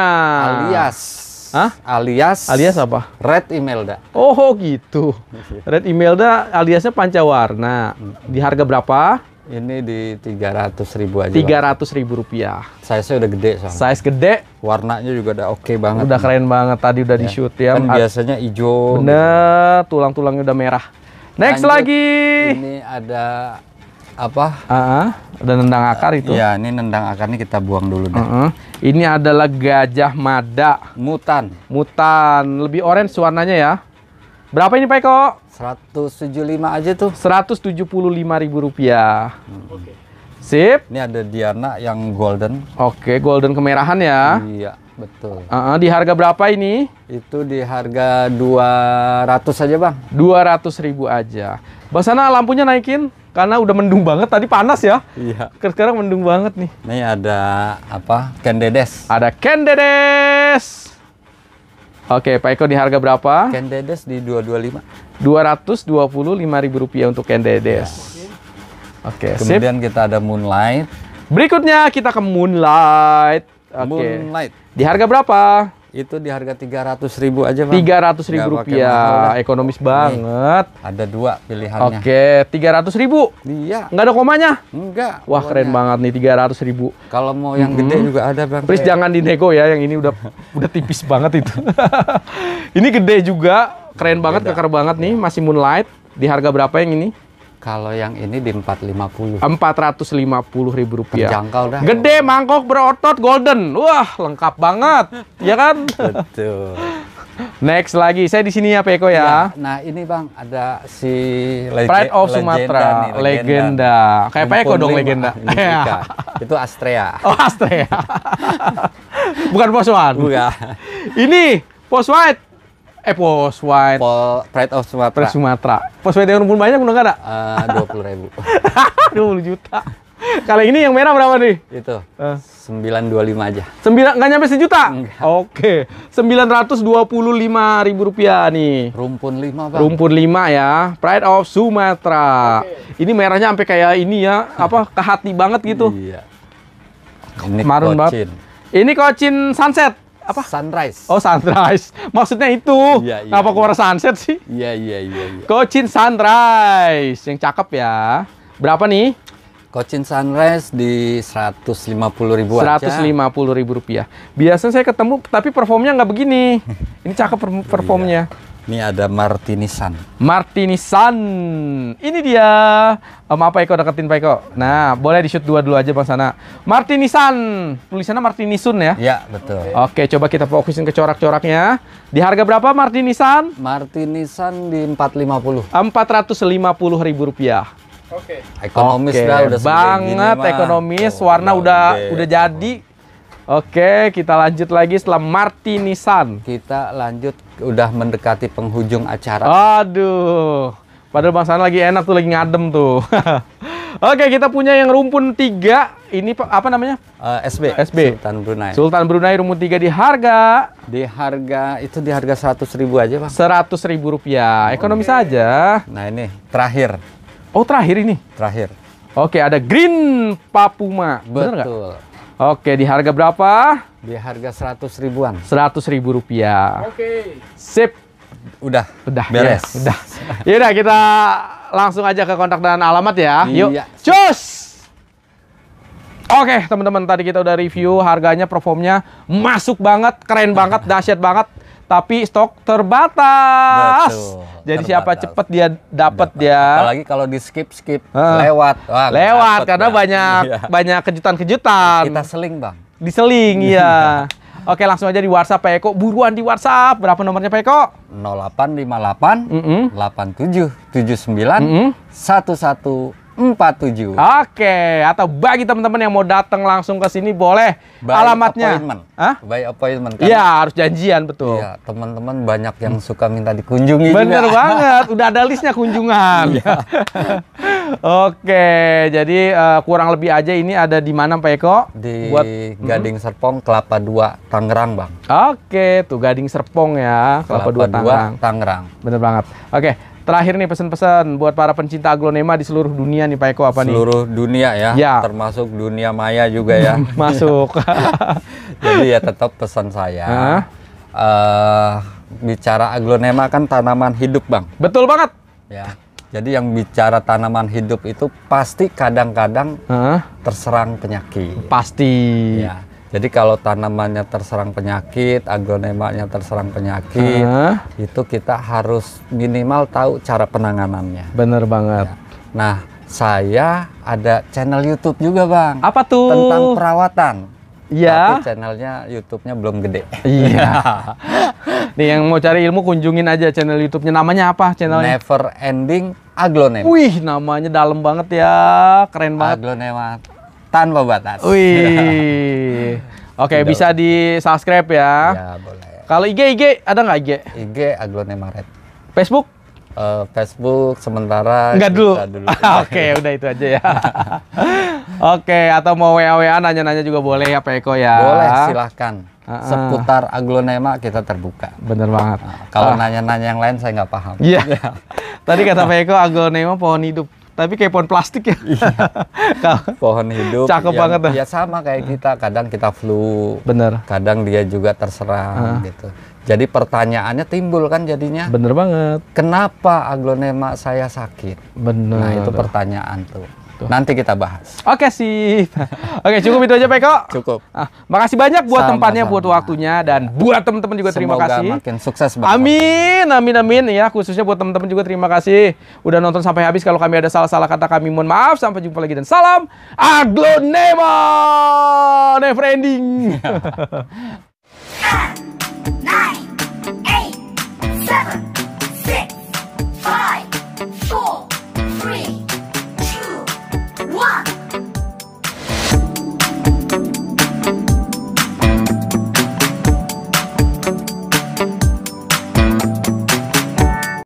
Alias. Hah? Alias. Alias apa? Red Imelda. Oh gitu. Iya Red Imelda aliasnya pancawarna. Di harga berapa? Ini di 300 ribu aja. 300 ribu rupiah. size sudah udah gede soalnya. Size gede. Warnanya juga udah oke okay banget. Udah keren banget tadi udah yeah. di shoot ya. Kan biasanya hijau. Gitu. Bener, tulang-tulangnya udah merah. Next Lanjut, lagi. Ini ada apa? Uh -huh. Ada nendang akar itu. Iya, ini nendang akarnya kita buang dulu deh. Uh -huh. Ini adalah gajah mada. Mutan. Mutan. Lebih orange warnanya ya. Berapa ini Pak Eko? 175 aja tuh. 175 ribu rupiah. Hmm. Oke. Sip. Ini ada Diana yang golden. Oke, golden kemerahan ya. Iya, betul. Uh, uh, di harga berapa ini? Itu di harga 200 aja, Bang. 200 ribu aja. Bang sana lampunya naikin karena udah mendung banget tadi panas ya. Iya. Sekarang mendung banget nih. Ini ada apa? Kendedes. Ada Kendedes. Oke, Pak Eko di harga berapa? Kendedes di 225 dua ribu rupiah untuk NDDS. Oke, okay, Kemudian sip. kita ada Moonlight. Berikutnya kita ke Moonlight. Okay. Moonlight. Di harga berapa? Itu di harga tiga ratus ribu aja, Tiga ratus ribu rupiah. Ekonomis oh, banget. Nih, ada dua pilihannya. Oke, okay, ratus ribu? Iya. Enggak ada komanya? Enggak. Wah, komanya. keren banget nih tiga ratus ribu. Kalau mau yang hmm. gede mm-hmm. juga ada, Bang. Please jangan dinego ya, yang ini udah udah tipis banget itu. ini gede juga, keren banget, keker banget nih, masih Moonlight. Di harga berapa yang ini? Kalau yang ini di 450. 450 ribu rupiah. Terjangkau dah. Gede mangkok berotot golden. Wah, lengkap banget. ya kan? Betul. Next lagi, saya di sini ya Peko ya. ya. Nah ini bang ada si Lege Pride of Sumatera, legenda. legenda. Kayak Peko dong legenda. Iya. Itu Astrea. Oh Astrea. Bukan Poswan. Bukan. ini Poswan Eh Pos White. Pol Pride of Sumatera. Pride Sumatera. Pos White yang rumpun banyak udah nggak ada? Eh, dua puluh ribu. Dua puluh juta. Kalau ini yang merah berapa nih? Itu. Eh. Sembilan dua lima aja. Sembilan nggak nyampe sejuta? Enggak. Oke. Sembilan ratus dua puluh lima ribu rupiah nih. Rumpun lima bang. Rumpun lima ya. Pride of Sumatera. Okay. Ini merahnya sampai kayak ini ya. Apa ke hati banget gitu. Iya. Ini Marun kocin. Bab. Ini kocin sunset apa? Sunrise. Oh, sunrise. Maksudnya itu. Iya, iya. Apa iya. keluar sunset sih? Iya, iya, iya, iya. Cochin Sunrise yang cakep ya. Berapa nih? Cochin Sunrise di 150 ribu aja. 150 ribu rupiah. Biasanya saya ketemu, tapi performnya nggak begini. Ini cakep performnya. Iya. Ini ada martinisan. Martinisan. Ini dia. Um, apa Eko deketin Pak Eko. Nah, boleh di shoot dua dulu aja Bang Sana. Martinisan. Tulisannya Martinisun ya? Ya, betul. Oke, coba kita fokusin ke corak-coraknya. Di harga berapa Martinisan? Martinisan di 450. 450 ribu rupiah. Oke. Ekonomis Oke, dah udah banget ekonomis, oh, warna udah udah jadi. Oke, kita lanjut lagi setelah martinisan Kita lanjut udah mendekati penghujung acara. Aduh. Padahal Bang lagi enak tuh lagi ngadem tuh. Oke, kita punya yang rumpun 3. Ini apa namanya? Uh, eh, SB. SB. Sultan Brunei. Sultan Brunei rumpun 3 di harga di harga itu di harga seratus ribu aja, Bang. 100 ribu rupiah. Ekonomis okay. aja. Nah, ini terakhir. Oh, terakhir ini. Terakhir. Oke, ada Green Papuma. Betul. Bener Oke, di harga berapa? Di harga seratus ribuan. seratus ribu rupiah. Oke. Sip. Udah. Udah. Beres. Ya, udah. Yaudah kita langsung aja ke kontak dan alamat ya. Iya. Yuk. Iya. Cus. Oke, teman-teman, tadi kita udah review harganya, performnya masuk banget, keren banget, dahsyat banget tapi stok terbatas. Betul. Jadi terbatas. siapa cepet dia dapat dia. Apalagi kalau di skip skip lewat. Wah, lewat karena ya. banyak iya. banyak kejutan-kejutan. Kita seling, Bang. Diseling ya. Oke, langsung aja di WhatsApp Pak Eko. Buruan di WhatsApp. Berapa nomornya Pak Eko? 0858 mm -hmm. 87 79 mm -hmm. 11 47. Oke, atau bagi teman-teman yang mau datang langsung ke sini boleh by alamatnya. Appointment. Hah? By appointment. Kan? Iya, harus janjian betul. Iya, teman-teman banyak yang suka minta dikunjungi Bener juga. banget, udah ada listnya kunjungan. Iya. Oke, jadi uh, kurang lebih aja ini ada di mana Pak Eko? Di Buat, Gading hmm? Serpong Kelapa 2 Tangerang, Bang. Oke, tuh Gading Serpong ya, Kelapa, Kelapa 2 Tangerang. Tangerang. Bener banget. Oke, Terakhir nih pesan-pesan buat para pencinta aglonema di seluruh dunia nih Pak Eko apa nih? Seluruh dunia ya, ya, termasuk dunia maya juga ya. Masuk. Jadi ya tetap pesan saya. Huh? Uh, eh, bicara aglonema kan tanaman hidup, Bang. Betul banget. Ya. Jadi yang bicara tanaman hidup itu pasti kadang-kadang huh? terserang penyakit. Pasti. Ya jadi kalau tanamannya terserang penyakit, agronemanya terserang penyakit, uh. itu kita harus minimal tahu cara penanganannya. Bener banget. Ya. Nah, saya ada channel YouTube juga, Bang. Apa tuh? Tentang perawatan. Iya. Tapi channelnya YouTube-nya belum gede. Iya. Nih yang mau cari ilmu kunjungin aja channel YouTube-nya. Namanya apa channelnya? Never Ending Aglonema. Wih, namanya dalam banget ya. Keren banget. Aglonema tanpa batas. Wih. Oke, okay, bisa di subscribe ya. Ya, boleh. Kalau IG IG ada nggak IG? IG Aglone Maret. Facebook? Uh, Facebook sementara Enggak dulu. dulu. Oke, udah itu aja ya. Oke, atau mau WA-WA nanya-nanya juga boleh ya Pak Eko ya. Boleh, silahkan. Uh Seputar aglonema kita terbuka. Bener banget. Nah, kalau ah. nanya-nanya uh. yang lain saya nggak paham. Iya. Tadi kata Pak Eko aglonema pohon hidup tapi kayak pohon plastik ya. Iya. pohon hidup. Cakep yang, banget dah. Ya sama kayak kita, kadang kita flu. Bener. Kadang dia juga terserang uh. gitu. Jadi pertanyaannya timbul kan jadinya. Bener banget. Kenapa aglonema saya sakit? Bener. Nah itu pertanyaan tuh. Tuh. Nanti kita bahas. Oke sih. Oke cukup itu aja pak Peko. Cukup. Ah, makasih banyak buat sama, tempatnya, buat waktunya dan buat teman-teman juga Semoga terima kasih. makin sukses. Banget. Amin, amin, amin ya. Khususnya buat teman-teman juga terima kasih udah nonton sampai habis. Kalau kami ada salah-salah kata kami mohon maaf. Sampai jumpa lagi dan salam Aglonema never ending.